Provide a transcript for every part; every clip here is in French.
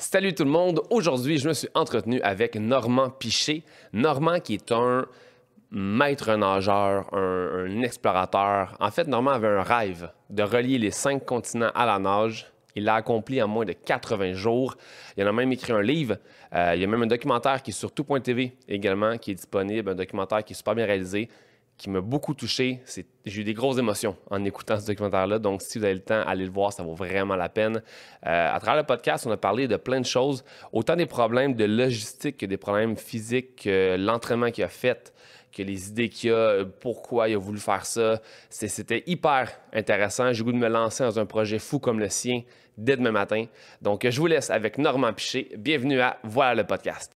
Salut tout le monde. Aujourd'hui, je me suis entretenu avec Normand Piché. Normand qui est un maître nageur, un, explorateur. En fait, Normand avait un rêve de relier les cinq continents à la nage. Il l'a accompli en moins de 80 jours. Il en a même écrit un livre. Euh, il y a même un documentaire qui est sur tout.tv également, qui est disponible, un documentaire qui est super bien réalisé qui m'a beaucoup touché. J'ai eu des grosses émotions en écoutant ce documentaire-là. Donc, si vous avez le temps, allez le voir, ça vaut vraiment la peine. Euh, à travers le podcast, on a parlé de plein de choses, autant des problèmes de logistique que des problèmes physiques, que l'entraînement qu'il a fait, que les idées qu'il a, euh, pourquoi il a voulu faire ça. C'était hyper intéressant. J'ai goût de me lancer dans un projet fou comme le sien dès demain matin. Donc, je vous laisse avec Normand Piché. Bienvenue à Voilà le podcast.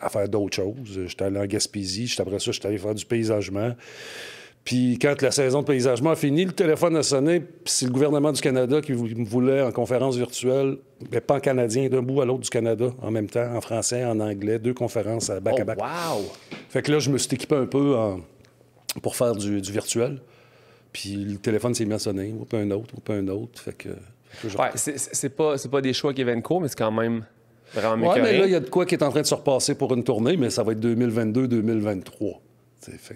à faire d'autres choses. Euh, j'étais allé en Gaspésie, après ça, j'étais allé faire du paysagement. Puis quand la saison de paysagement a fini, le téléphone a sonné, puis c'est le gouvernement du Canada qui me voulait en conférence virtuelle, mais pas en canadien, d'un bout à l'autre du Canada, en même temps, en français, en anglais, deux conférences à bac oh, à bac. Wow! Fait que là, je me suis équipé un peu pour faire du, virtuel. Puis le téléphone s'est mis à sonner, ou pas un autre, ou pas un autre. Fait que... Ouais, c'est pas, c'est pas des choix qui viennent court, mais c'est quand même Vraiment ouais, mais là, il y a de quoi qui est en train de se repasser pour une tournée, mais ça va être 2022-2023.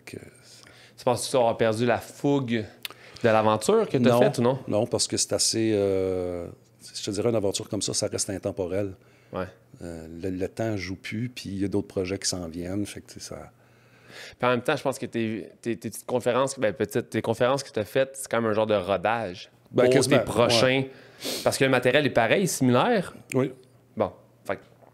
que... Tu penses que tu auras perdu la fougue de l'aventure que tu as faite ou non? Non, parce que c'est assez. Euh, je te dirais, une aventure comme ça, ça reste intemporel. Ouais. Euh, le, temps joue plus, puis il y a d'autres projets qui s'en viennent. Fait que, ça. Puis en même temps, je pense que tes, petites conférences, ben, tes conférences que tu as faites, c'est quand même un genre de rodage ben, pour tes prochains. Parce que le matériel est pareil, similaire. Oui. Bon,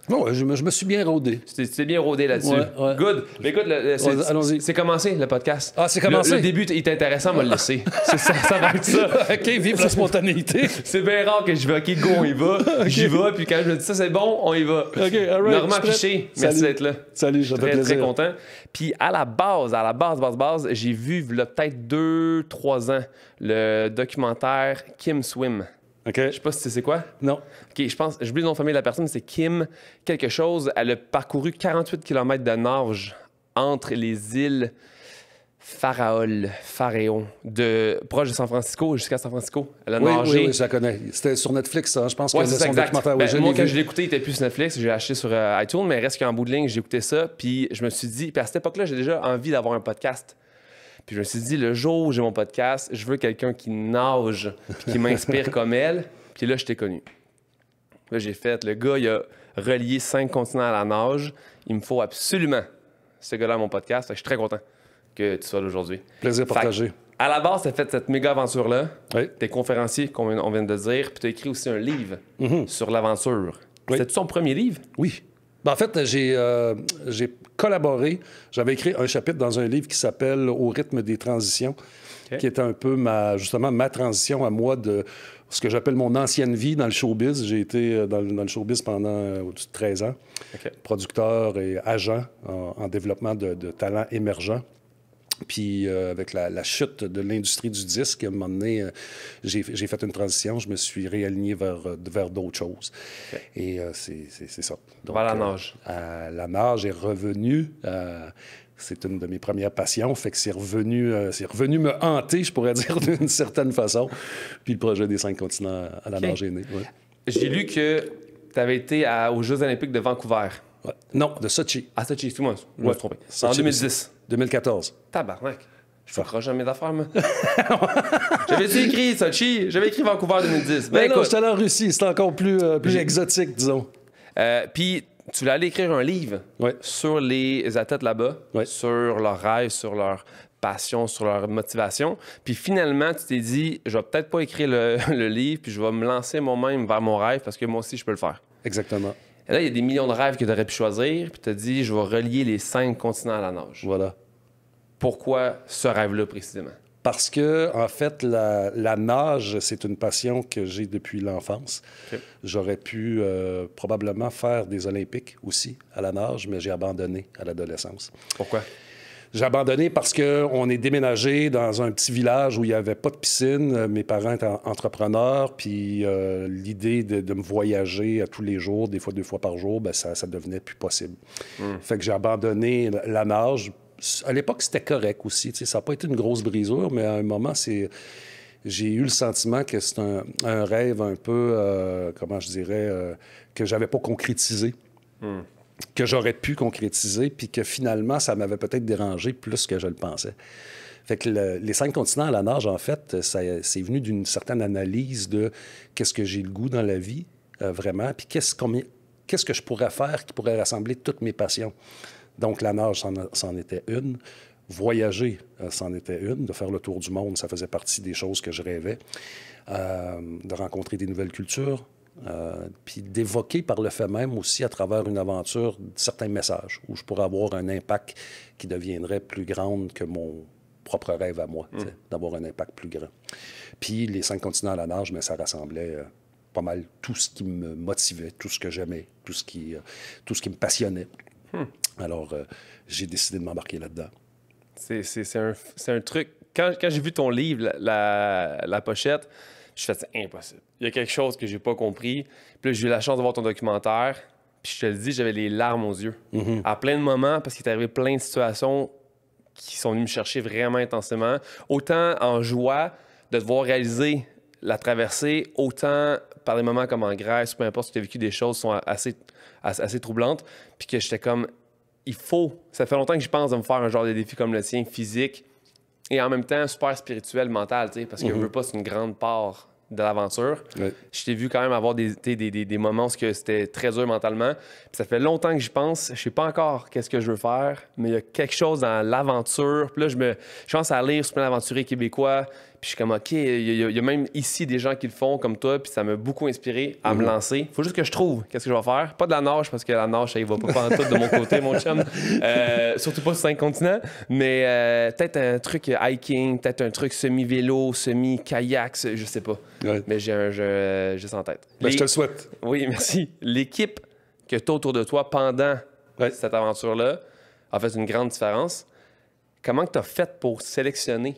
non, je, me suis bien rodé. C'était bien rodé là-dessus. Ouais, ouais. Good. Mais écoute, c'est, c'est commencé le podcast. Ah, c'est commencé. Le, début, début est intéressant, on va le laisser. ça, ça va être ça. OK, vive la spontanéité. c'est bien rare que je vais, OK, go, on y va. J'y vais, puis quand je me dis ça, c'est bon, on y va. OK, all right. Normand merci d'être là. Salut, je suis très, très content. Puis à la base, à la base, base, base, j'ai vu, peut-être deux, trois ans, le documentaire Kim Swim je Je sais pas si tu sais quoi. Non. OK, je pense, j'oublie le nom de famille de la personne, c'est Kim quelque chose. Elle a parcouru 48 km de Norge entre les îles Pharaol, Faréon, de proche de San Francisco jusqu'à San Francisco. Elle a oui, Oui, oui, je la connais. C'était sur Netflix, je pense c'est exact. Ben, moi, quand je l'ai écouté, il était plus sur Netflix, j'ai acheté sur euh, iTunes, mais reste qu'en bout de ligne, j'ai écouté ça, puis je me suis dit, à cette époque-là, j'ai déjà envie d'avoir un podcast. Puis je me suis dit, le jour où j'ai mon podcast, je veux quelqu'un qui nage, qui m'inspire comme elle. Puis là, je t'ai connu. Là, j'ai fait, le gars, il a relié cinq continents à la nage. Il me faut absolument ce gars-là à mon podcast. je suis très content que tu sois là aujourd'hui. Plaisir partagé. à la base, t'as fait cette méga aventure-là. T'es conférencier, comme on vient de dire. Puis t'as écrit aussi un livre mhm. sur l'aventure. C'est ton premier livre? Oui. Ben, en fait, euh, j'ai collaboré. J'avais écrit un chapitre dans un livre qui s'appelle Au rythme des transitions, qui est un peu ma, justement ma transition à moi de ce que j'appelle mon ancienne vie dans le showbiz. J'ai été euh, dans, le showbiz pendant 13 euh, ans, producteur et agent en, développement de, de talents émergents. Puis euh, avec la, chute de l'industrie du disque, à un moment donné, euh, j'ai fait une transition, je me suis réaligné vers, euh, vers d'autres choses. Et c'est ça. Donc, vers la nage. la nage est revenue. c'est une de mes premières passions, fait que c'est revenu, revenu me hanter, je pourrais dire, d'une certaine façon. Puis le projet des cinq continents à la nage est né. J'ai lu que tu avais été aux Jeux olympiques de Vancouver. Non, de Sochi. À Sochi, excuse-moi, je trompé. En 2010. 2014. Tabarnak. Je ferai jamais d'affaires, moi. J'avais-tu écrit Sochi? J'avais écrit Vancouver 2010. Mais ben non, suis allé en Russie. C'était encore plus, euh, exotique, disons. Euh, puis, tu voulais aller écrire un livre sur les athlètes là-bas, sur leurs rêves, sur leurs passion, sur leur motivation. Puis finalement, tu t'es dit, je vais peut-être pas écrire le, livre, puis je vais me lancer moi-même vers mon rêve parce que moi aussi, je peux le faire. Exactement. Et là, il y a des millions de rêves que tu aurais pu choisir, puis tu as dit, je vais relier les cinq continents à la nage. Voilà. Pourquoi ce rêve-là précisément? Parce que, en fait, la, nage, c'est une passion que j'ai depuis l'enfance. J'aurais pu euh, probablement faire des Olympiques aussi à la nage, mais j'ai abandonné à l'adolescence. Pourquoi? J'ai abandonné parce qu'on est déménagé dans un petit village où il n'y avait pas de piscine. Mes parents étaient entrepreneurs, puis euh, l'idée de, me voyager à tous les jours, des fois deux fois par jour, ben, ça, ça devenait plus possible. Hmm. Fait que j'ai abandonné la nage à l'époque, c'était correct aussi. ça n'a pas été une grosse brisure, mais à un moment, c'est j'ai eu le sentiment que c'est un, rêve un peu, euh, comment je dirais, Que euh, que j'avais pas concrétisé. Hmm. Que j'aurais pu concrétiser, puis que finalement, ça m'avait peut-être dérangé plus que je le pensais. Fait que les cinq continents à la nage, en fait, c'est venu d'une certaine analyse de qu'est-ce que j'ai le goût dans la vie, euh, vraiment, puis qu'est-ce, qu'on, qu'est-ce que je pourrais faire qui pourrait rassembler toutes mes passions. Donc, la nage, c'en était une. Voyager, euh, c'en était une. De faire le tour du monde, ça faisait partie des choses que je rêvais. Euh, de rencontrer des nouvelles cultures, euh, puis d'évoquer par le fait même aussi, à travers une aventure, certains messages où je pourrais avoir un impact qui deviendrait plus grand que mon propre rêve à moi, mm. d'avoir un impact plus grand. Puis les cinq continents à la nage, mais ça rassemblait pas mal tout ce qui me motivait, tout ce que j'aimais, tout, tout ce qui me passionnait. Hmm. Alors, euh, j'ai décidé de m'embarquer là-dedans. C'est un, truc. Quand, j'ai vu ton livre, la, la, pochette, je fait, c'est impossible. Il y a quelque chose que j'ai pas compris. Puis j'ai eu la chance de voir ton documentaire. Puis je te le dis, j'avais les larmes aux yeux. Mhm. À plein de moments, parce qu'il est arrivé plein de situations qui sont venues me chercher vraiment intensément. Autant en joie de devoir réaliser la traversée, autant par des moments comme en Grèce, peu importe, tu as vécu des choses qui sont assez assez troublante, puis que j'étais comme, il faut, ça fait longtemps que je pense de me faire un genre de défi comme le sien, physique, et en même temps super spirituel, mental, tu sais, parce que mm je mhm. veux pas, c'est une grande part de l'aventure. J'étais Je t'ai vu quand même avoir des, des, des, des moments où c'était très dur mentalement. ça fait longtemps que j'y pense. Je sais pas encore qu'est-ce que je veux faire, mais il y a quelque chose dans l'aventure. Puis là, je me je pense à lire sur plein d'aventuriers québécois. Puis je suis comme, OK, il y, a même ici des gens qui le font comme toi, puis ça m'a beaucoup inspiré à me mhm. lancer. faut juste que je trouve qu'est-ce que je vais faire. Pas de la nage, parce que la nage, ça y va pas, en tout de mon côté, mon chum. Euh, surtout pas sur cinq continents. Mais euh, peut-être un truc hiking, peut-être un truc semi-vélo, semi-kayak, je sais pas. Mais j'ai un jeu juste en tête. Ben, Je te souhaite. Oui, merci. L'équipe que tu as autour de toi pendant cette aventure-là a fait une grande différence. Comment tu as fait pour sélectionner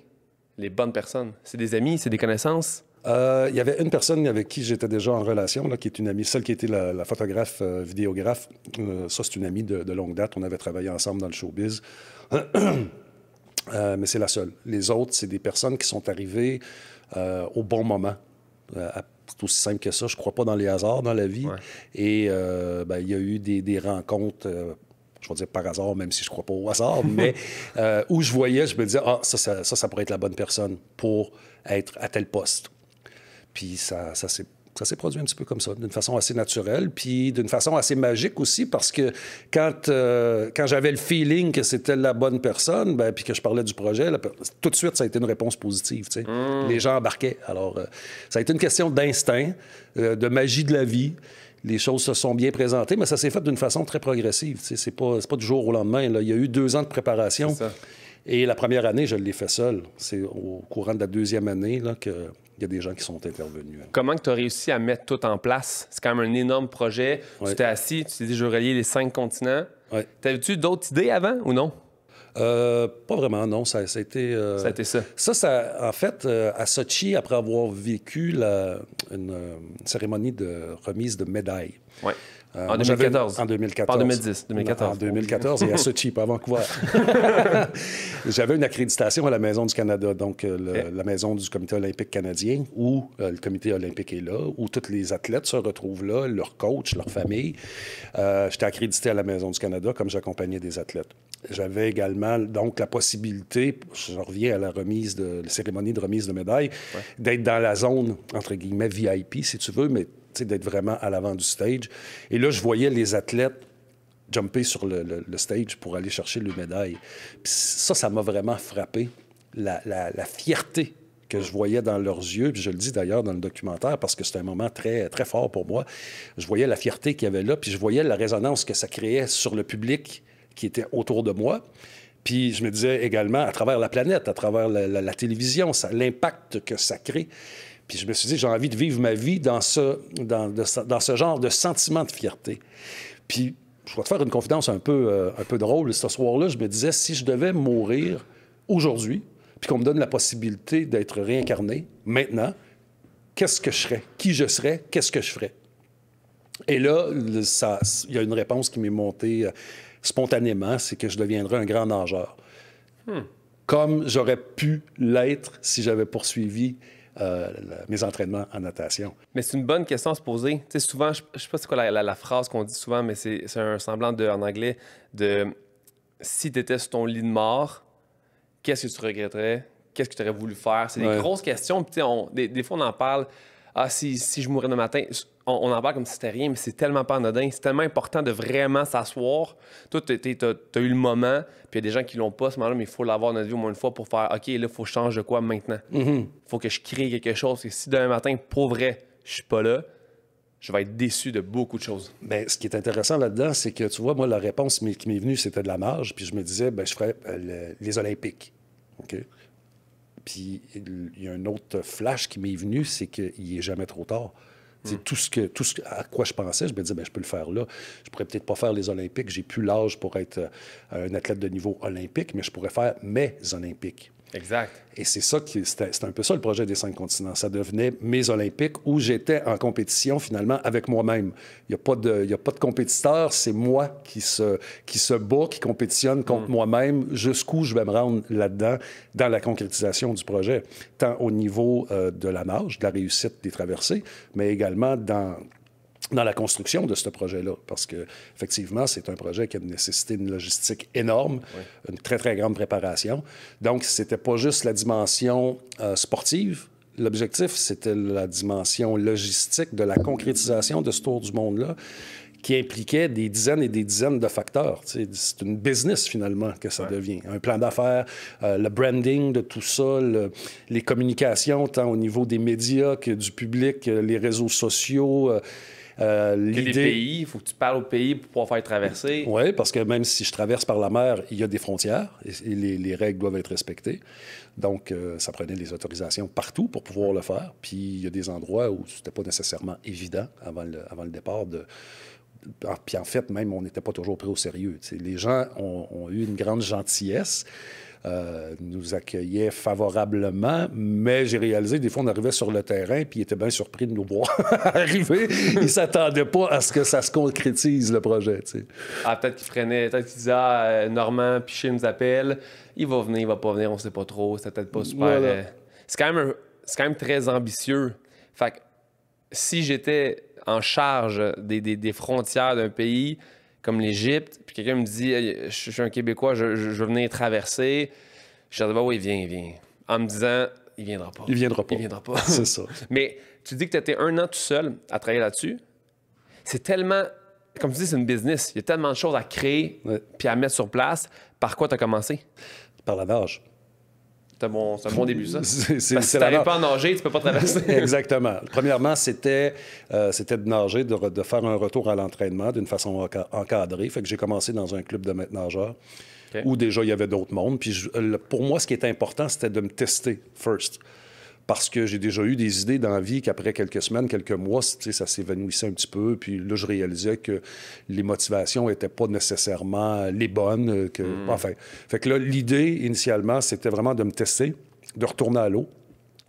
les bonnes personnes? C'est des amis, c'est des connaissances? Euh, il y avait une personne avec qui j'étais déjà en relation, qui est une amie, celle qui était la, photographe, euh, vidéographe. Euh, ça, c'est une amie de, longue date. On avait travaillé ensemble dans le showbiz. mais c'est la seule. Les autres, c'est des personnes qui sont arrivées au bon moment. c'est aussi simple que ça. Je crois pas dans les hasards dans la vie. Et ben, il y a eu des rencontres je vais dire par hasard, même si je ne crois pas au hasard, mais euh, où je voyais, je me disais, ah, ça, ça, ça, pourrait être la bonne personne pour être à tel poste. Puis ça, ça s'est ça s'est produit un petit peu comme ça, d'une façon assez naturelle, puis d'une façon assez magique aussi, parce que quand, euh, quand j'avais le feeling que c'était la bonne personne, ben, puis que je parlais du projet, tout de suite, ça a été une réponse positive. Mmh. Les gens embarquaient. Alors, euh, ça a été une question d'instinct, de magie de la vie, les choses se sont bien présentées, mais ça s'est fait d'une façon très progressive. C'est pas, pas du jour au lendemain. Il y a eu deux ans de préparation. Et la première année, je l'ai fait seul. C'est au courant de la deuxième année qu'il y a des gens qui sont intervenus. Comment tu as réussi à mettre tout en place? C'est quand même un énorme projet. Tu t'es assis, tu t'es dit, je vais relier les cinq continents. T'avais-tu d'autres idées avant ou non? Euh, pas vraiment, non. Euh, ça, a été. Ça ça. en fait, euh, à Sochi, après avoir vécu une, cérémonie de remise de médaille. Oui. en 2014. En 2014. en 2010, 2014. En, 2014 et à Sochi, pas à Vancouver. j'avais une accréditation à la Maison du Canada, donc la maison du Comité olympique canadien, où le Comité olympique est là, où tous les athlètes se retrouvent là, leurs coachs, leur famille. J'étais accrédité à la Maison du Canada comme j'accompagnais des athlètes. J'avais également donc la possibilité, je reviens à la remise de la cérémonie de remise de médaille, d'être dans la zone entre guillemets VIP si tu veux, mais d'être vraiment à l'avant du stage. Et là, je voyais les athlètes jumper sur le, stage pour aller chercher le médaille. ça, ça m'a vraiment frappé la, fierté que je voyais dans leurs yeux, puis je le dis d'ailleurs dans le documentaire parce que c'était un moment très, très fort pour moi. Je voyais la fierté qu'il y avait là, puis je voyais la résonance que ça créait sur le public qui étaient autour de moi. Puis je me disais également, à travers la planète, à travers la, télévision, l'impact que ça crée. Puis je me suis dit, j'ai envie de vivre ma vie dans ce, dans, ce genre de sentiment de fierté. Puis je vais te faire une confidence un peu, euh, un peu drôle. Ce soir-là, je me disais, si je devais mourir aujourd'hui, puis qu'on me donne la possibilité d'être réincarné maintenant, qu'est-ce que je serais? Qui je serais? Qu'est-ce que je ferais? Et là, il y a une réponse qui m'est montée euh, spontanément, c'est que je deviendrai un grand nageur. Comme j'aurais pu l'être si j'avais poursuivi euh, mes entraînements en natation. Mais c'est une bonne question à se poser. Tu sais, souvent, je ne sais pas c'est quoi la, phrase qu'on dit souvent, mais c'est un semblant de, en anglais de si tu étais sur ton lit de mort, qu'est-ce que tu regretterais? Qu'est-ce que tu aurais voulu faire? C'est des grosses questions. des, fois, on en parle. Ah, si, je mourais le matin, on, en parle comme si c'était rien, mais c'est tellement pas anodin. C'est tellement important de vraiment s'asseoir. Toi, tu as eu le moment, puis il y a des gens qui l'ont pas ce moment-là, mais il faut l'avoir dans notre vie au moins une fois pour faire OK, là, il faut que je change de quoi maintenant. Il mm-hmm. faut que je crée quelque chose. Et si demain matin, pour vrai, je suis pas là, je vais être déçu de beaucoup de choses. Mais ben, ce qui est intéressant là-dedans, c'est que tu vois, moi, la réponse qui m'est venue, c'était de la marge, puis je me disais, ben, je ferais euh, les Olympiques. OK? Puis il y a un autre flash qui m'est venu, c'est qu'il n'est jamais trop tard. Tout, ce tout à quoi je pensais, je me disais, ben, je peux le faire là. Je pourrais peut-être pas faire les Olympiques. J'ai plus l'âge pour être euh, un athlète de niveau olympique, mais je pourrais faire mes Olympiques. Exact. Et c'est ça qui, c'était un peu ça le projet des cinq continents. Ça devenait mes Olympiques où j'étais en compétition finalement avec moi-même. Il n'y a, pas de, a pas de compétiteur, c'est moi qui se, qui se bat, qui compétitionne contre mm. moi-même, jusqu'où je vais me rendre là-dedans dans la concrétisation du projet, tant au niveau euh, de la marge, de la réussite des traversées, mais également dans dans la construction de ce projet-là, parce que effectivement, c'est un projet qui a nécessité une logistique énorme, une très très grande préparation. Donc, c'était pas juste la dimension euh, sportive. L'objectif, c'était la dimension logistique de la concrétisation de ce tour du monde-là, qui impliquait des dizaines et des dizaines de facteurs. C'est une business finalement que ça devient. Un plan d'affaires, euh, le branding de tout ça, les communications, tant au niveau des médias que du public, euh, les réseaux sociaux y euh, pays, il faut que tu parles au pays pour pouvoir faire traverser. Oui, parce que même si je traverse par la mer, il y a des frontières et, les, règles doivent être respectées. Donc, euh, ça prenait des autorisations partout pour pouvoir le faire. Puis, il y a des endroits où c'était pas nécessairement évident avant le, départ de ah, puis en fait, même, on n'était pas toujours pris au sérieux. Les gens ont, ont, eu une grande gentillesse euh, nous accueillait favorablement, mais j'ai réalisé, des fois, on arrivait sur le terrain, puis ils étaient bien surpris de nous voir arriver. Ils ne s'attendaient pas à ce que ça se concrétise, le projet. Ah, peut-être qu'ils freinaient, peut-être qu'ils disaient, ah, euh, Normand, Piché nous appelle, il va venir, il va pas venir, on sait pas trop, c'est peut-être pas super. Euh, c'est quand, même très ambitieux. Fait que si j'étais en charge des frontières d'un pays, comme l'Égypte, puis quelqu'un me dit Je suis un Québécois, je, veux venir traverser. Je dis Ah oui, viens, viens. En me disant Il viendra pas. Il viendra pas. viendra pas. C'est ça. Mais tu dis que tu étais un an tout seul à travailler là-dessus. C'est tellement. Comme tu dis, c'est une business. Il y a tellement de choses à créer puis à mettre sur place. Par quoi tu as commencé Par la vache. C'est un, bon, début, ça. si tu n'arrives pas à nager, tu ne peux pas traverser. Exactement. Premièrement, c'était euh, de nager, de, faire un retour à l'entraînement d'une façon encadrée. Fait que j'ai commencé dans un club de nageurs où déjà il y avait d'autres mondes. Puis pour moi, ce qui était important, c'était de me tester first parce que j'ai déjà eu des idées dans la vie qu'après quelques semaines, quelques mois, ça s'évanouissait un petit peu. Puis là, je réalisais que les motivations n'étaient pas nécessairement les bonnes. Euh, que... Hmm. Enfin, fait que là, l'idée, initialement, c'était vraiment de me tester, de retourner à l'eau.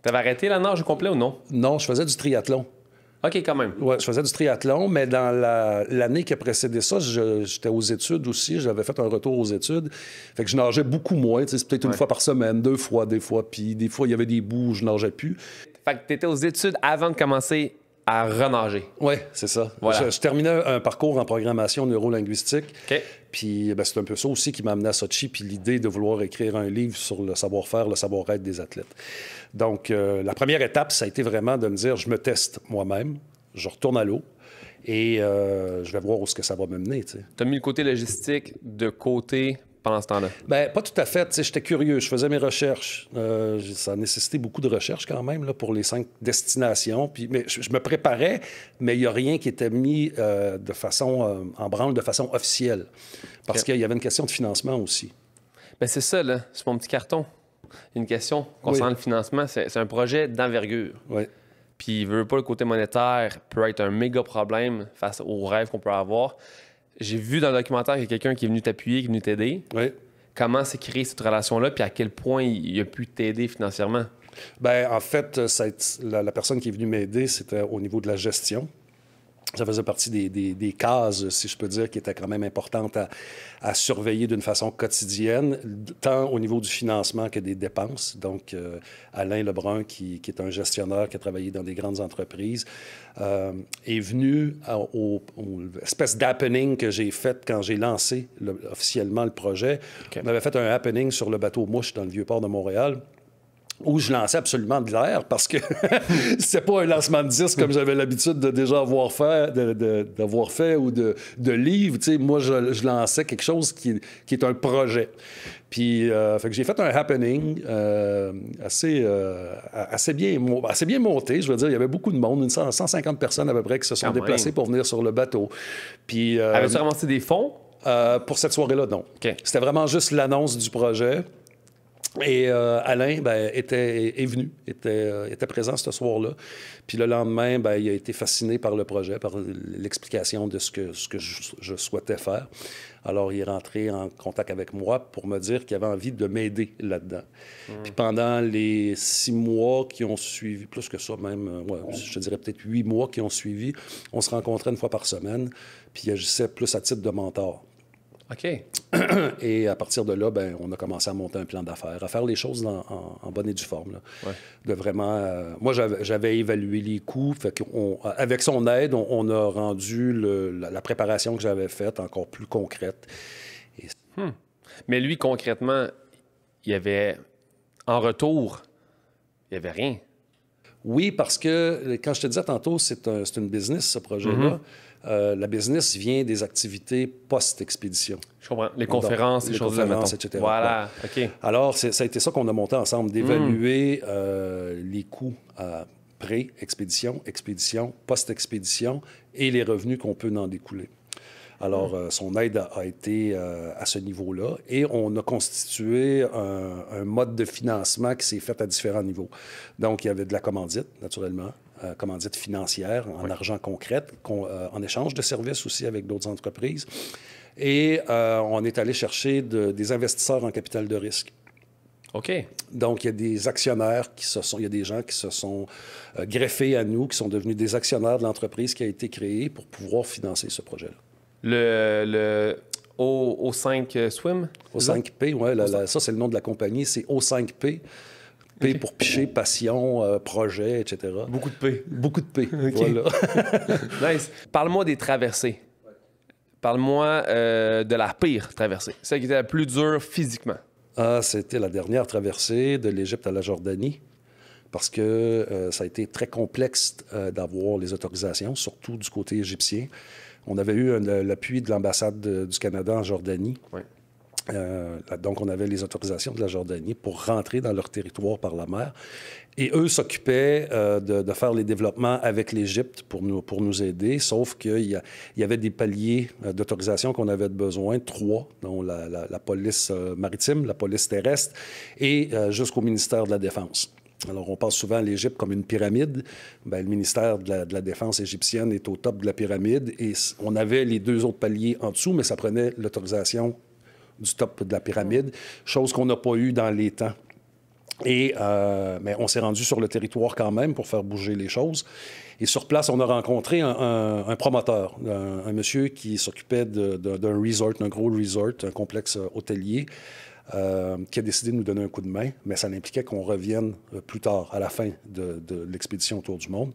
T'avais arrêté la nage au complet ou non? Non, je faisais du triathlon. OK, quand même. Oui, je faisais du triathlon, mais dans l'année qui a précédé ça, j'étais aux études aussi. J'avais fait un retour aux études. Fait que je nageais beaucoup moins. C'est peut-être une fois par semaine, deux fois, des fois. Puis des fois, il y avait des bouts où je nageais plus. Fait que tu étais aux études avant de commencer à renager. Oui, c'est ça. Je, terminais un parcours en programmation neurolinguistique. Puis ben, c'est un peu ça aussi qui m'a amené à Sochi, puis l'idée de vouloir écrire un livre sur le savoir-faire, le savoir-être des athlètes. Donc, euh, la première étape, ça a été vraiment de me dire, je me teste moi-même, je retourne à l'eau, et euh, je vais voir où ce que ça va me mener. Tu as mis le côté logistique de côté pendant ce temps-là? Ben, pas tout à fait. J'étais curieux, je faisais mes recherches. Euh, ça a beaucoup de recherches quand même là, pour les cinq destinations. Puis, mais je, me préparais, mais il n'y a rien qui était mis euh, de façon euh, en branle, de façon officielle. Parce qu'il y avait une question de financement aussi. Bien, c'est ça, là. C'est mon petit carton. Une question concernant le financement. C'est un projet d'envergure. Puis, il veut pas le côté monétaire peut être un méga problème face aux rêves qu'on peut avoir j'ai vu dans le documentaire qu'il y a quelqu'un qui est venu t'appuyer, qui est venu t'aider. Oui. Comment s'est créée cette relation-là, puis à quel point il a pu t'aider financièrement? Ben, en fait, la, personne qui est venue m'aider, c'était au niveau de la gestion ça faisait partie des, des, cases, si je peux dire, qui étaient quand même importantes à, surveiller d'une façon quotidienne, tant au niveau du financement que des dépenses. Donc, euh, Alain Lebrun, qui, est un gestionnaire qui a travaillé dans des grandes entreprises, euh, est venu à, au, espèce d'happening que j'ai fait quand j'ai lancé officiellement le projet. On avait fait un happening sur le bateau Mouche dans le vieux port de Montréal où je lançais absolument de l'air parce que c'était pas un lancement de disque comme j'avais l'habitude de déjà avoir fait, d'avoir fait ou de, de livre. moi, je, lançais quelque chose qui, qui est un projet. Puis, euh, que j'ai fait un happening euh, assez, euh, assez, bien, assez bien monté. Je veux dire, il y avait beaucoup de monde, une 150 personnes à peu près qui se sont ah déplacées pour venir sur le bateau. Puis. Avez-vous ramassé des fonds? pour cette soirée-là, non. C'était vraiment juste l'annonce du projet. Et euh, Alain ben, était, est venu, euh, était, présent ce soir-là. Puis le lendemain, ben, il a été fasciné par le projet, par l'explication de ce que, ce que je, souhaitais faire. Alors, il est rentré en contact avec moi pour me dire qu'il avait envie de m'aider là-dedans. Hmm. Puis pendant les six mois qui ont suivi, plus que ça même, euh, hmm. je dirais peut-être huit mois qui ont suivi, on se rencontrait une fois par semaine, puis il agissait plus à titre de mentor. OK. Et à partir de là, ben, on a commencé à monter un plan d'affaires, à faire les choses en, bonne et due forme. De vraiment. Euh, moi, j'avais évalué les coûts. avec son aide, on, a rendu la, préparation que j'avais faite encore plus concrète. Hmm. Mais lui, concrètement, il y avait. En retour, il n'y avait rien. Oui, parce que quand je te disais tantôt, c'est un, une business, ce projet-là. Mm-hmm. Euh, la business vient des activités post-expédition. Je comprends. Les conférences, Donc, les, les choses conférences, etc. Voilà, OK. Alors, ça a été ça qu'on a monté ensemble, d'évaluer mm. euh, les coûts à euh, pré-expédition, expédition, post-expédition et les revenus qu'on peut en découler. Alors, mm. son aide a, été à ce niveau-là et on a constitué un, un mode de financement qui s'est fait à différents niveaux. Donc, il y avait de la commandite, naturellement, euh, comment dire, financière, en argent concret, euh, en échange de services aussi avec d'autres entreprises. Et euh, on est allé chercher des investisseurs en capital de risque. OK. Donc, il y a des actionnaires qui se sont, il y a des gens qui se sont greffés à nous, qui sont devenus des actionnaires de l'entreprise qui a été créée pour pouvoir financer ce projet-là. Le, le o, 5 Swim? O5P, oui. Ça, c'est le nom de la compagnie. C'est O5P. P pour picher, passion, euh, projet, etc. Beaucoup de paix. Beaucoup de paix. Voilà. nice. Parle-moi des traversées. Parle-moi euh, de la pire traversée, celle qui était la plus dure physiquement. Ah, c'était la dernière traversée de l'Égypte à la Jordanie, parce que euh, ça a été très complexe d'avoir les autorisations, surtout du côté égyptien. On avait eu l'appui de l'ambassade du Canada en Jordanie. Ouais. Euh, donc, on avait les autorisations de la Jordanie pour rentrer dans leur territoire par la mer. Et eux s'occupaient euh, de, faire les développements avec l'Égypte pour nous, pour nous aider, sauf qu'il y, y, avait des paliers euh, d'autorisation qu'on avait besoin, trois, dont la, police maritime, la police terrestre et jusqu'au ministère de la Défense. Alors, on pense souvent à l'Égypte comme une pyramide. Ben, le ministère de la, de la, Défense égyptienne est au top de la pyramide et on avait les deux autres paliers en dessous, mais ça prenait l'autorisation du top de la pyramide, chose qu'on n'a pas eu dans les temps. Et euh, mais on s'est rendu sur le territoire quand même pour faire bouger les choses. Et sur place, on a rencontré un, promoteur, un, monsieur qui s'occupait d'un resort, d'un gros resort, un complexe euh, hôtelier, euh, qui a décidé de nous donner un coup de main, mais ça impliquait qu'on revienne plus tard, à la fin de, de l'expédition autour du monde.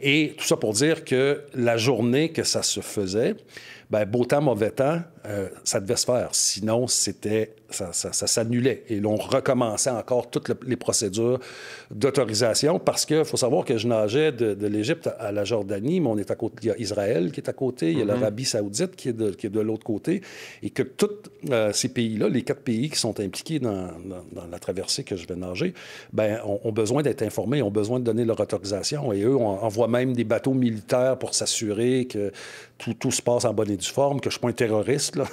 Et tout ça pour dire que la journée que ça se faisait, ben, beau temps, mauvais temps, euh, ça devait se faire. Sinon, c'était ça, s'annulait. Et l'on recommençait encore toutes les procédures d'autorisation parce qu'il faut savoir que je nageais de, l'Égypte à la Jordanie, mais on est à côté, il y a Israël qui est à côté, il y a mm-hmm. l'Arabie saoudite qui est de, qui de l'autre côté, et que tous euh, ces pays-là, les quatre pays qui sont impliqués dans, la traversée que je vais nager, ben, ont, besoin d'être informés, ont besoin de donner leur autorisation, et eux on envoie même des bateaux militaires pour s'assurer que tout, tout se passe en bonne du forme que je ne suis pas un terroriste. Là.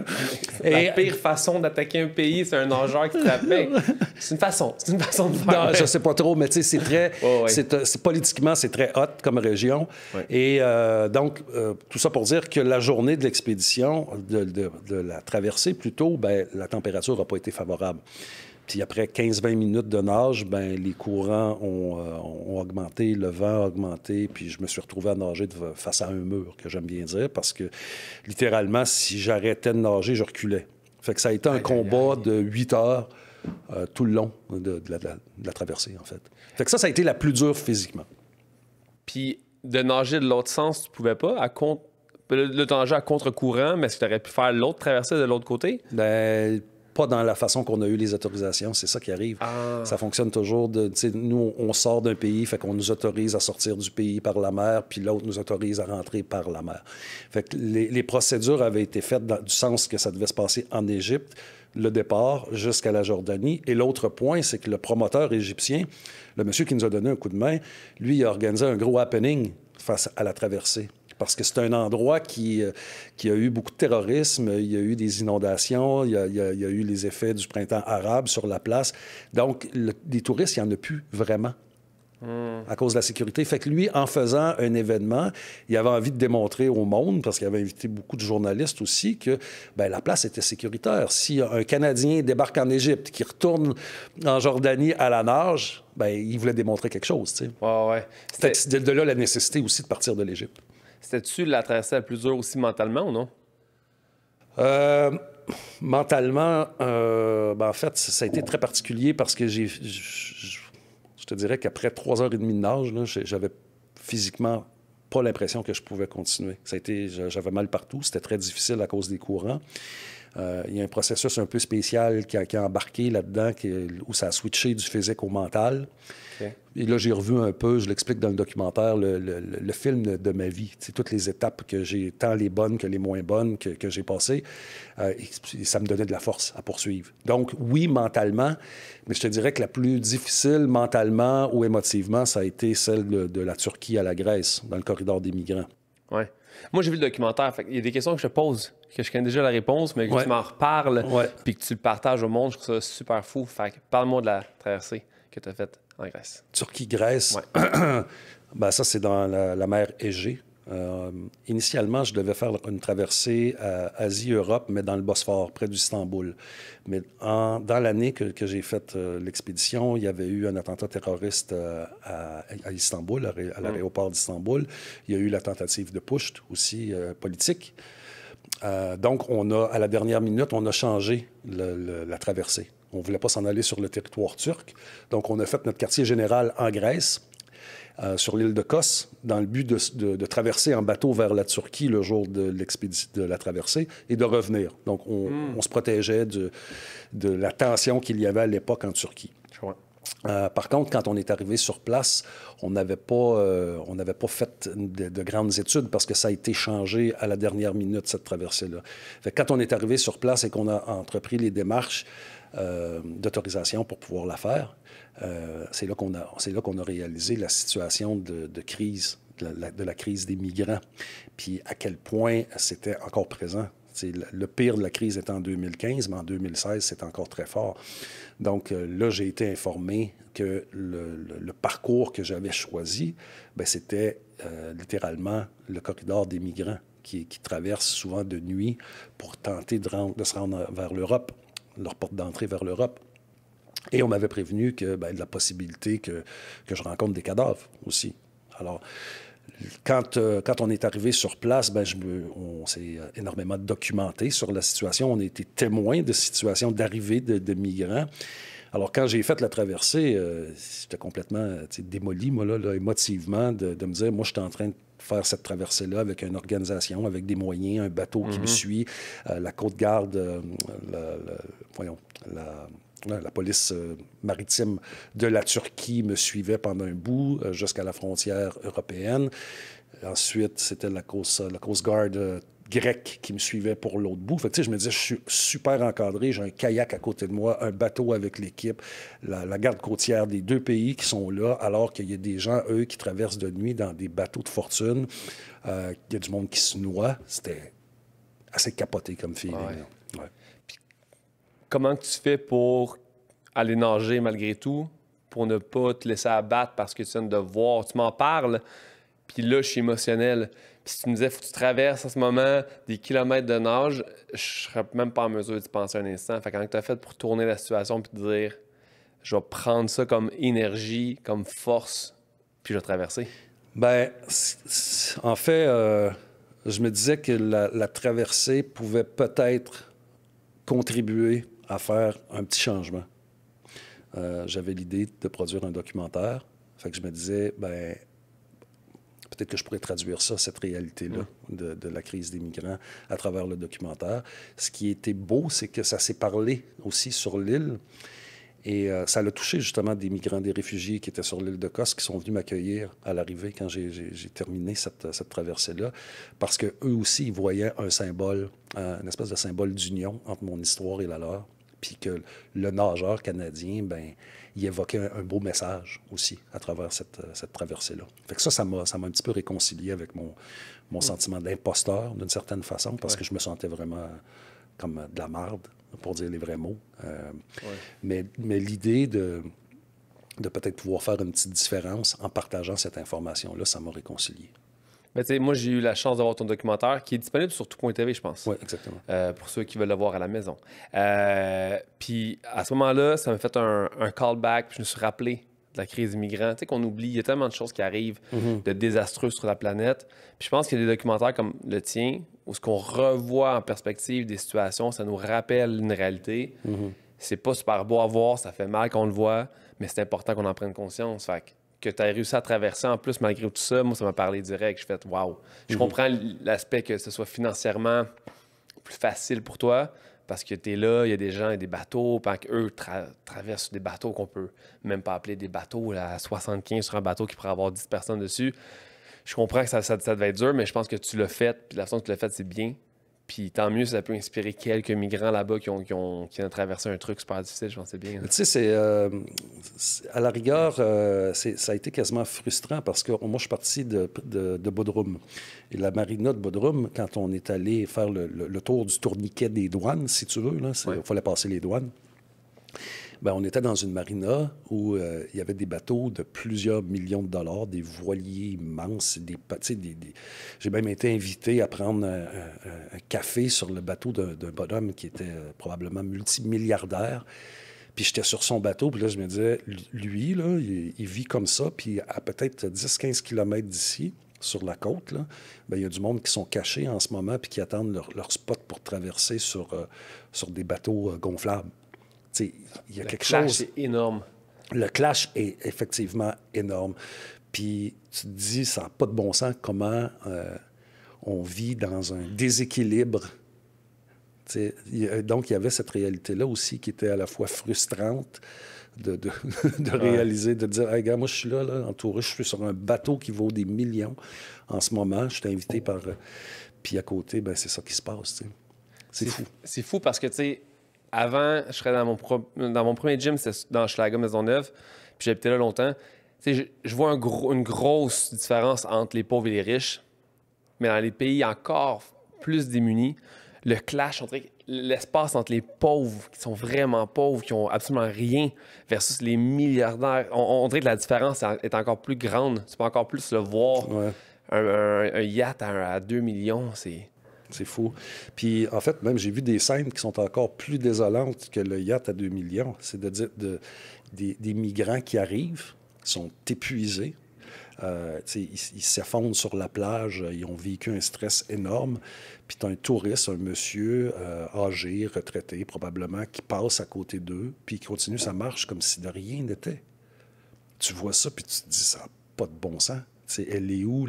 et... La pire façon d'attaquer un pays, c'est un nageur qui t'appelle. Ben, c'est une façon. C'est une façon de faire. Non, je ne sais pas trop, mais c'est très. Euh, c'est, politiquement, c'est très hot comme région. Et euh, donc, euh, tout ça pour dire que la journée de l'expédition, de, de, la traversée plutôt, ben, la température n'a pas été favorable. Puis après 15-20 minutes de nage, ben, les courants euh, ont, augmenté, le vent a augmenté, puis je me suis retrouvé à nager face à un mur, que j'aime bien dire, parce que littéralement, si j'arrêtais de nager, je reculais. Fait que ça a été un combat de 8 heures euh, tout le long de, la, traversée, en fait. Fait que ça, ça a été la plus dure physiquement. Puis de nager de l'autre sens, tu pouvais pas, à compte le, danger à contre-courant, mais est-ce que tu aurais pu faire l'autre traversée de l'autre côté? Ben, pas dans la façon qu'on a eu les autorisations. C'est ça qui arrive. Ah. Ça fonctionne toujours. De, nous, on sort d'un pays, fait qu'on nous autorise à sortir du pays par la mer, puis l'autre nous autorise à rentrer par la mer. Fait que les, procédures avaient été faites dans, du sens que ça devait se passer en Égypte, le départ jusqu'à la Jordanie. Et l'autre point, c'est que le promoteur égyptien, le monsieur qui nous a donné un coup de main, lui, il a organisé un gros happening face à la traversée parce que c'est un endroit qui, euh, qui a eu beaucoup de terrorisme, il y a eu des inondations, il y a, eu les effets du printemps arabe sur la place. Donc, les touristes, il n'y en a plus vraiment. Hmm. à cause de la sécurité. Fait que lui, en faisant un événement, il avait envie de démontrer au monde, parce qu'il avait invité beaucoup de journalistes aussi, que ben, la place était sécuritaire. Si un Canadien débarque en Égypte, qui retourne en Jordanie à la nage, ben il voulait démontrer quelque chose. Tu de là la nécessité aussi de partir de l'Égypte. C'était-tu la traversée la plus dure aussi mentalement ou non? Euh, mentalement, euh, ben, en fait, ça a été très particulier parce que j'ai. Je te dirais qu'après trois heures et demie de nage, j'avais physiquement pas l'impression que je pouvais continuer. j'avais mal partout, c'était très difficile à cause des courants. Euh, il y a un processus un peu spécial qui a, embarqué là-dedans, où ça a switché du physique au mental. Et là, j'ai revu un peu, je l'explique dans le documentaire, le, film de, ma vie. C'est toutes les étapes que j'ai, tant les bonnes que les moins bonnes que, j'ai passées. Euh, et, ça me donnait de la force à poursuivre. Donc, oui, mentalement, mais je te dirais que la plus difficile mentalement ou émotivement, ça a été celle de, de la Turquie à la Grèce, dans le corridor des migrants. Ouais. Moi, j'ai vu le documentaire. il y a des questions que je te pose, que je connais déjà la réponse, mais que tu m'en reparles, puis que tu le partages au monde. Je trouve ça super fou. Fait parle-moi de la traversée que tu as faite en Grèce. Turquie-Grèce. Ben, ça, c'est dans la mer Égée. Euh, initialement, je devais faire une traversée Asie-Europe, mais dans le Bosphore, près d'Istanbul. Mais dans l'année que, j'ai fait euh, l'expédition, il y avait eu un attentat terroriste euh, à, Istanbul, à, mm. l'aéroport d'Istanbul. Il y a eu la tentative de Push, aussi politique. donc, on a, à la dernière minute, on a changé la traversée. On ne voulait pas s'en aller sur le territoire turc. Donc, on a fait notre quartier général en Grèce euh, sur l'île de Kos dans le but de, traverser en bateau vers la Turquie le jour de, de la traversée et de revenir. Donc, on, hmm. se protégeait de, la tension qu'il y avait à l'époque en Turquie. Euh, par contre, quand on est arrivé sur place, on n'avait pas, euh, on n'avait pas fait de, de, grandes études parce que ça a été changé à la dernière minute, cette traversée-là. Quand on est arrivé sur place et qu'on a entrepris les démarches, euh, d'autorisation pour pouvoir la faire. Euh, c'est là qu'on a, c'est là qu'on a réalisé la situation de, crise, de la, crise des migrants, puis à quel point c'était encore présent. C'est le, pire de la crise est en 2015, mais en 2016, c'est encore très fort. Donc euh, là, j'ai été informé que le, parcours que j'avais choisi, ben, c'était littéralement le corridor des migrants. Qui, qui, traversent souvent de nuit pour tenter de, de se rendre vers l'Europe leur porte d'entrée vers l'Europe. Et on m'avait prévenu que ben, de la possibilité que, que, je rencontre des cadavres aussi. Alors, quand, euh, quand on est arrivé sur place, ben, je on s'est euh, énormément documenté sur la situation. On a été témoin de situations d'arrivée de, migrants. Alors, quand j'ai fait la traversée, euh, c'était complètement démoli, moi, là, émotivement, de, de, me dire, moi, je suis en train de faire cette traversée-là avec une organisation, avec des moyens, un bateau qui me mhm. suit, euh, la Côte-Garde, euh, la, voyons, la, police euh, maritime de la Turquie me suivait pendant un bout jusqu'à la frontière européenne. Ensuite, c'était la la Coast Guard grec qui me suivait pour l'autre bout. Fait je me disais, je suis super encadré, j'ai un kayak à côté de moi, un bateau avec l'équipe, la, garde côtière des deux pays qui sont là, alors qu'il y a des gens, eux, qui traversent de nuit dans des bateaux de fortune. Euh, il y a du monde qui se noie. C'était assez capoté comme feeling. Ouais. Ouais. Comment tu fais pour aller nager malgré tout, pour ne pas te laisser abattre parce que tu viens de voir, tu m'en parles, puis là, je suis émotionnel si tu me disais, faut que tu traverses en ce moment des kilomètres de nage, je serais même pas en mesure de penser un instant. Fait quand tu as fait pour tourner la situation puis te dire, je vais prendre ça comme énergie, comme force, puis je vais traverser? Ben, en fait, euh, je me disais que la, traversée pouvait peut-être contribuer à faire un petit changement. Euh, j'avais l'idée de produire un documentaire. Fait que je me disais, ben, peut-être que je pourrais traduire ça, cette réalité-là de, la crise des migrants à travers le documentaire. Ce qui était beau, c'est que ça s'est parlé aussi sur l'île. Et euh, ça l'a touché justement des migrants, des réfugiés qui étaient sur l'île de Kos, qui sont venus m'accueillir à l'arrivée quand j'ai terminé cette, traversée-là, parce qu'eux aussi, ils voyaient un symbole, euh, une espèce de symbole d'union entre mon histoire et la leur puis que le nageur canadien, ben, il évoquait un, beau message aussi à travers cette, euh, traversée-là. Fait que ça, ça m'a, un petit peu réconcilié avec mon, mm. sentiment d'imposteur d'une certaine façon, parce que je me sentais vraiment comme de la marde, pour dire les vrais mots. Euh, mais, l'idée de, de peut-être pouvoir faire une petite différence en partageant cette information-là, ça m'a réconcilié moi, j'ai eu la chance d'avoir ton documentaire qui est disponible sur tout.tv, je pense. exactement. Euh, pour ceux qui veulent le voir à la maison. Euh, puis à ce moment-là, ça m'a fait un, callback, puis je me suis rappelé de la crise immigrante. Tu sais, qu'on oublie, il y a tellement de choses qui arrivent mm-hmm. de désastreux sur la planète. Puis je pense qu'il y a des documentaires comme le tien, où ce qu'on revoit en perspective des situations, ça nous rappelle une réalité. Mm-hmm. C'est pas super beau à voir, ça fait mal qu'on le voit, mais c'est important qu'on en prenne conscience. Fait que tu as réussi à traverser en plus malgré tout ça, moi, ça m'a parlé direct. Je fais waouh. Je mhm. comprends l'aspect que ce soit financièrement plus facile pour toi parce que tu es là, il y a des gens, et des bateaux, pendant qu'eux eux traversent des bateaux qu'on peut même pas appeler des bateaux, là, 75 sur un bateau qui pourrait avoir 10 personnes dessus. Je comprends que ça, devait être dur, mais je pense que tu l'as fait, puis la façon que tu l'as fait, c'est bien. Puis tant mieux, ça peut inspirer quelques migrants là-bas qui ont, qui, traversé un truc super difficile, je pensais bien. Hein. Tu sais, c'est, euh, à la rigueur, euh, ça a été quasiment frustrant parce que moi, je suis parti de, de, Bodrum. Et la marina de Bodrum, quand on est allé faire le, tour du tourniquet des douanes, si tu veux, il fallait passer les douanes. Ben, on était dans une marina où euh, il y avait des bateaux de plusieurs millions de dollars, des voiliers immenses, des, des, J'ai même été invité à prendre un, café sur le bateau d'un bonhomme qui était euh, probablement multimilliardaire. Puis j'étais sur son bateau, puis là, je me disais, lui, là, il, vit comme ça, puis à peut-être 10-15 km d'ici, sur la côte, ben, il y a du monde qui sont cachés en ce moment, puis qui attendent leur, spot pour traverser sur, euh, sur des bateaux gonflables il y a le quelque clash est énorme. Le clash est effectivement énorme. Puis tu te dis, ça n'a pas de bon sens comment euh, on vit dans un déséquilibre. donc, il y avait cette réalité-là aussi qui était à la fois frustrante de, réaliser, de dire, hey, gars moi, je suis là, là, entouré, je suis sur un bateau qui vaut des millions en ce moment. Je suis invité par. Euh, puis à côté, ben, c'est ça qui se passe. C'est fou. C'est fou parce que, tu sais, avant, je serais dans mon, dans mon premier gym, c'est dans Schlager Maisonneuve, puis j'habitais là longtemps. Je, je, vois une grosse différence entre les pauvres et les riches, mais dans les pays encore plus démunis, le clash entre l'espace entre les pauvres qui sont vraiment pauvres, qui ont absolument rien, versus les milliardaires. On, dirait que la différence est encore plus grande. Tu peux encore plus le voir. Un, yacht à 2 millions, c'est c'est fou. Puis, en fait, même j'ai vu des scènes qui sont encore plus désolantes que le yacht à 2 millions. C'est de dire des, migrants qui arrivent, sont épuisés, euh, ils s'effondrent sur la plage, ils ont vécu un stress énorme. Puis tu as un touriste, un monsieur euh, âgé, retraité probablement, qui passe à côté d'eux, puis qui continue sa marche comme si de rien n'était. Tu vois ça, puis tu te dis, ça n'a pas de bon sens elle est où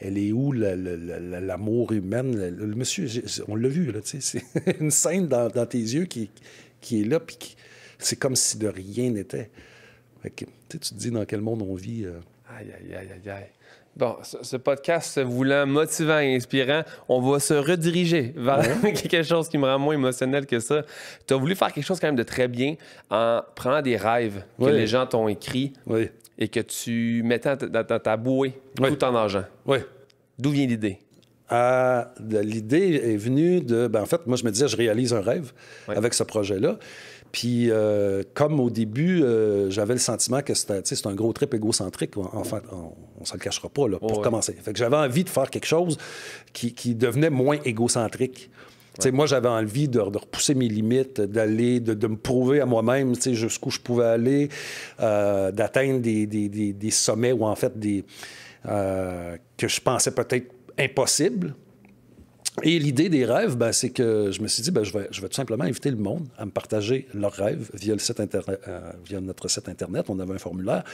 elle est où l'amour humain? Le, monsieur, on l'a vu, là, c'est une scène dans, tes yeux qui, est là, puis c'est comme si de rien n'était. Tu te dis dans quel monde on vit. Euh. Aïe, aïe, aïe, aïe, Bon, ce, podcast se voulant motivant et inspirant, on va se rediriger vers quelque chose qui me rend moins émotionnel que ça. Tu as voulu faire quelque chose quand même de très bien en prenant des rêves que les gens t'ont écrits, et que tu mettais dans ta, bouée tout ton argent. Oui. D'où vient l'idée? Euh, l'idée est venue de. Ben, en fait, moi, je me disais, je réalise un rêve avec ce projet-là. Puis, euh, comme au début, euh, j'avais le sentiment que c'était un gros trip égocentrique, En fait, on, ne se le cachera pas, là, pour commencer. Fait que j'avais envie de faire quelque chose qui, qui devenait moins égocentrique. Moi, j'avais envie de, repousser mes limites, d'aller, de, me prouver à moi-même jusqu'où je pouvais aller, euh, d'atteindre des, sommets ou en fait des. Euh, que je pensais peut-être impossible Et l'idée des rêves, ben, c'est que je me suis dit, ben, je, vais, je, tout simplement inviter le monde à me partager leurs rêves via, euh, via notre site Internet. On avait un formulaire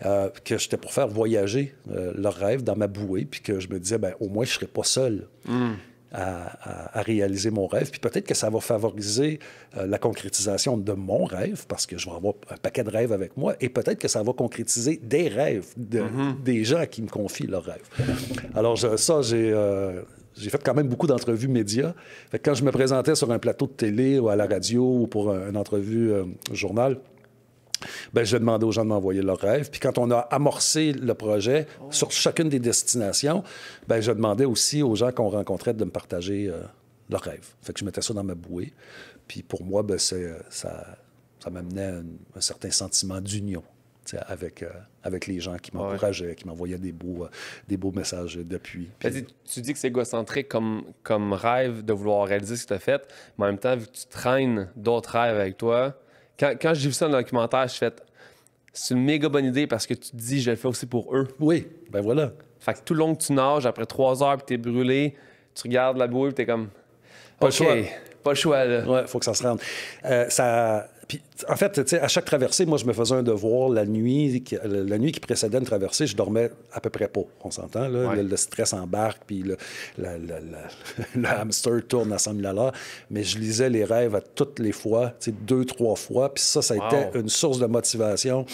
que j'étais pour faire voyager leurs rêves dans ma bouée, puis que je me disais, ben, au moins, je ne serais pas seul. Hmm à, réaliser mon rêve. Puis peut-être que ça va favoriser euh, la concrétisation de mon rêve, parce que je vais avoir un paquet de rêves avec moi, et peut-être que ça va concrétiser des rêves de, mm-hmm. des gens qui me confient leurs rêves. Alors ça, j'ai... Euh, j'ai fait quand même beaucoup d'entrevues médias. quand je me présentais sur un plateau de télé ou à la radio ou pour une entrevue euh, journal, ben, je demandais aux gens de m'envoyer leurs rêves. Puis quand on a amorcé le projet sur chacune des destinations, ben, je demandais aussi aux gens qu'on rencontrait de me partager euh, leurs rêves. Fait que je mettais ça dans ma bouée. Puis pour moi, ben, euh, ça, m'amenait un, certain sentiment d'union avec, euh, avec les gens qui m'encourageaient, qui m'envoyaient des beaux, messages depuis. Tu dis que c'est égocentrique comme, comme rêve de vouloir réaliser ce que tu as fait, mais en même temps, vu que tu traînes d'autres rêves avec toi, quand, j'ai vu ça dans le documentaire, je fait c'est une méga bonne idée parce que tu te dis, je le fais aussi pour eux. Oui, ben voilà. Fait que tout le long que tu nages, après trois heures, puis t'es brûlé, tu regardes la bouée, puis t'es comme. Pas le choix. Pas le choix, là. Ouais, faut que ça se rende. Euh, ça puis, en fait, à chaque traversée, moi, je me faisais un devoir la nuit, qui, la nuit qui précédait une traversée, je dormais à peu près pas. On s'entend, là? Le, stress embarque, puis le, hamster tourne à 100 000 Mais je lisais les rêves à toutes les fois, deux, trois fois. Puis ça, ça a était une source de motivation.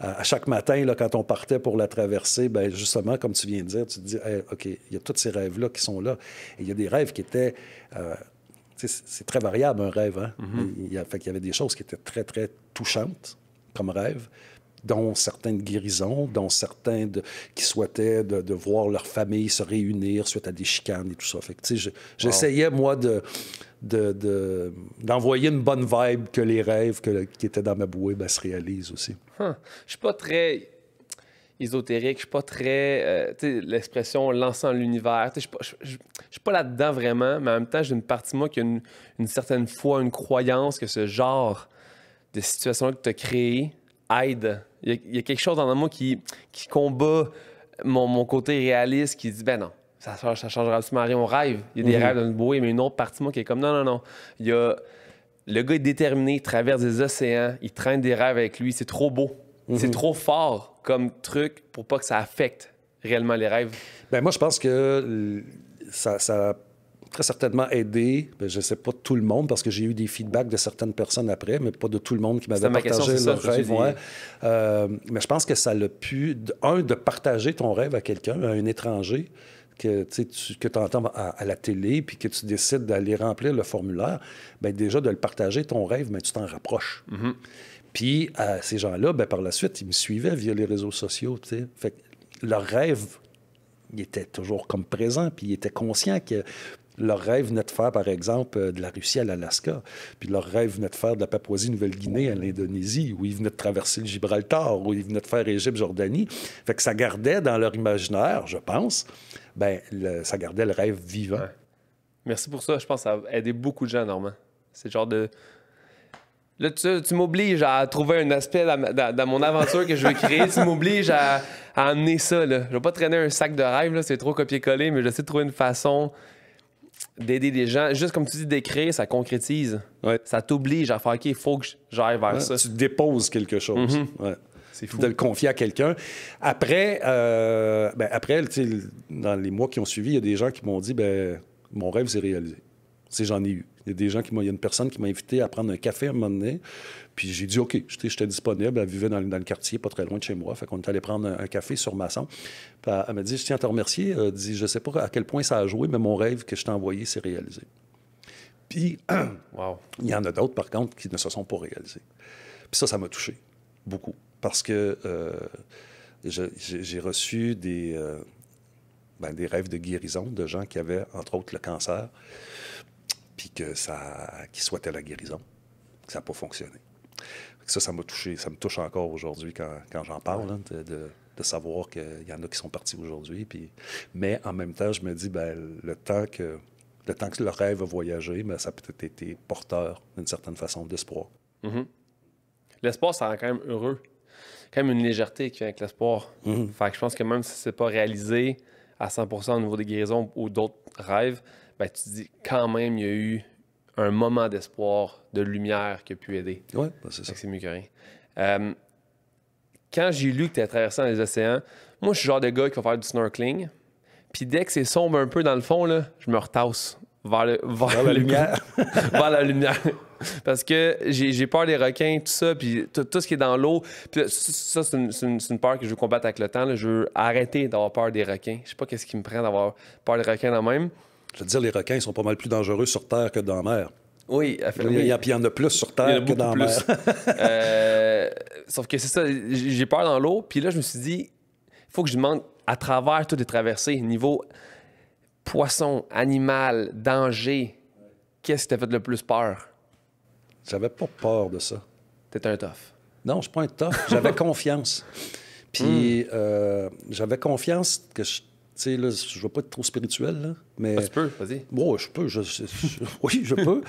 À, chaque matin, là, quand on partait pour la traversée, ben justement, comme tu viens de dire, tu te dis, OK, il y a tous ces rêves-là qui sont là. Et il y a des rêves qui étaient. Euh, c'est très variable, un rêve. Hein. Mhm. il, y a, fait y avait des choses qui étaient très, très touchantes comme rêve dont certaines guérisons, dont certains qui souhaitaient de, voir leur famille se réunir suite à des chicanes et tout ça. j'essayais, moi, de, d'envoyer une bonne vibe que les rêves que, qui étaient dans ma bouée ben, se réalisent aussi. Je hein. Je suis pas très ésotérique, je suis pas très. Euh, tu sais, l'expression lançant l'univers, je suis pas, là-dedans vraiment, mais en même temps, j'ai une partie de moi qui a une, certaine foi, une croyance que ce genre de situation que tu as créé aide. Il y, a quelque chose dans moi qui, qui combat mon, côté réaliste qui dit, ben non, ça, ça changera absolument rien. On rêve. Il y a des mhm. rêves dans le mais une autre partie de moi qui est comme non, non, non. Il Le gars est déterminé, il traverse des océans, il traîne des rêves avec lui. C'est trop beau. C'est mhm. trop fort comme truc pour pas que ça affecte réellement les rêves? Ben moi, je pense que ça, a très certainement aidé, ben, je ne sais pas tout le monde, parce que j'ai eu des feedbacks de certaines personnes après, mais pas de tout le monde qui m'avait partagé leur rêve. Euh, mais je pense que ça l'a pu, un, de partager ton rêve à quelqu'un, à un étranger, que tu que entends à, la télé, puis que tu décides d'aller remplir le formulaire, ben déjà de le partager, ton rêve, mais tu t'en rapproches. Mm-hmm. Puis euh, ces gens-là, ben, par la suite, ils me suivaient via les réseaux sociaux. Fait que leur rêve, il était toujours comme présent, puis ils étaient conscients que leur rêve venait de faire, par exemple, euh, de la Russie à l'Alaska, puis leur rêve venait de faire de la Papouasie-Nouvelle-Guinée à l'Indonésie, où ils venaient de traverser le Gibraltar, où ils venaient de faire Égypte-Jordanie. Fait que ça gardait dans leur imaginaire, je pense, ben, ça gardait le rêve vivant. Merci pour ça. Je pense que ça a aidé beaucoup de gens, Normand. C'est le genre de, Là, tu, m'obliges à trouver un aspect dans, mon aventure que je veux créer. tu m'obliges à, amener ça. Là. Je vais pas traîner un sac de rêve, c'est trop copier-coller, mais j'essaie de trouver une façon d'aider des gens. Juste comme tu dis, d'écrire, ça concrétise. Ça t'oblige à faire OK, il faut que j'aille vers ça. Tu déposes quelque chose. Mhm. C'est Fou. de le confier à quelqu'un. Après, euh, ben, dans les mois qui ont suivi, il y a des gens qui m'ont dit ben, Mon rêve s'est réalisé j'en ai eu. Il y a des gens qui m'ont, il y a une personne qui m'a invité à prendre un café à un moment donné. Puis j'ai dit, OK, j'étais disponible. Elle vivait dans, le quartier, pas très loin de chez moi. Fait qu'on est allé prendre un, café sur Masson. Puis elle, m'a dit, je tiens à te remercier. Elle euh, dit, je sais pas à quel point ça a joué, mais mon rêve que je t'ai envoyé s'est réalisé. Puis, il y en a d'autres, par contre, qui ne se sont pas réalisés. Puis ça, ça m'a touché beaucoup. Parce que euh, j'ai reçu des, euh, ben, des rêves de guérison de gens qui avaient, entre autres, le cancer puis que ça, qu'il souhaitait la guérison, ça n'a pas fonctionné. Ça, ça m'a touché, ça me touche encore aujourd'hui quand, j'en parle, hein, de, savoir qu'il y en a qui sont partis aujourd'hui. Puis... Mais en même temps, je me dis, ben, le temps que le rêve a voyagé, ben, ça a peut-être été porteur, d'une certaine façon, d'espoir. Mm-hmm. L'espoir, ça rend quand même heureux. Quand même une légèreté qui vient avec l'espoir. Mm-hmm. je pense que même si c'est pas réalisé à 100 au niveau des guérisons ou d'autres rêves, ben, tu dis quand même, il y a eu un moment d'espoir, de lumière qui a pu aider. Oui, ben, c'est ça. C'est mieux que rien. Euh, quand j'ai lu que tu as traversé dans les océans, moi, je suis le genre de gars qui va faire du snorkeling. Puis dès que c'est sombre un peu dans le fond, là, je me retasse vers, la lumière. vers la lumière. Parce que j'ai peur des requins, tout ça, puis tout, ce qui est dans l'eau. Ça, c'est une, peur que je veux combattre avec le temps. Je veux arrêter d'avoir peur des requins. Je sais pas qu'est-ce qui me prend d'avoir peur des requins quand même. Je veux dire, les requins sont pas mal plus dangereux sur Terre que dans la mer. Oui, à Il y, en a plus sur Terre que dans la mer. Euh, sauf que c'est ça, j'ai peur dans l'eau. Puis là, je me suis dit, il faut que je demande à travers toutes les traversées, niveau poisson, animal, danger, qu'est-ce qui t'a fait le plus peur? J'avais pas peur de ça. T'es un tough. Non, je suis pas un tough. J'avais confiance. Puis hmm. euh, j'avais confiance que je je ne veux pas être trop spirituel, mais... Ah, peux, vas-y. Bon, je peux, oui, je peux.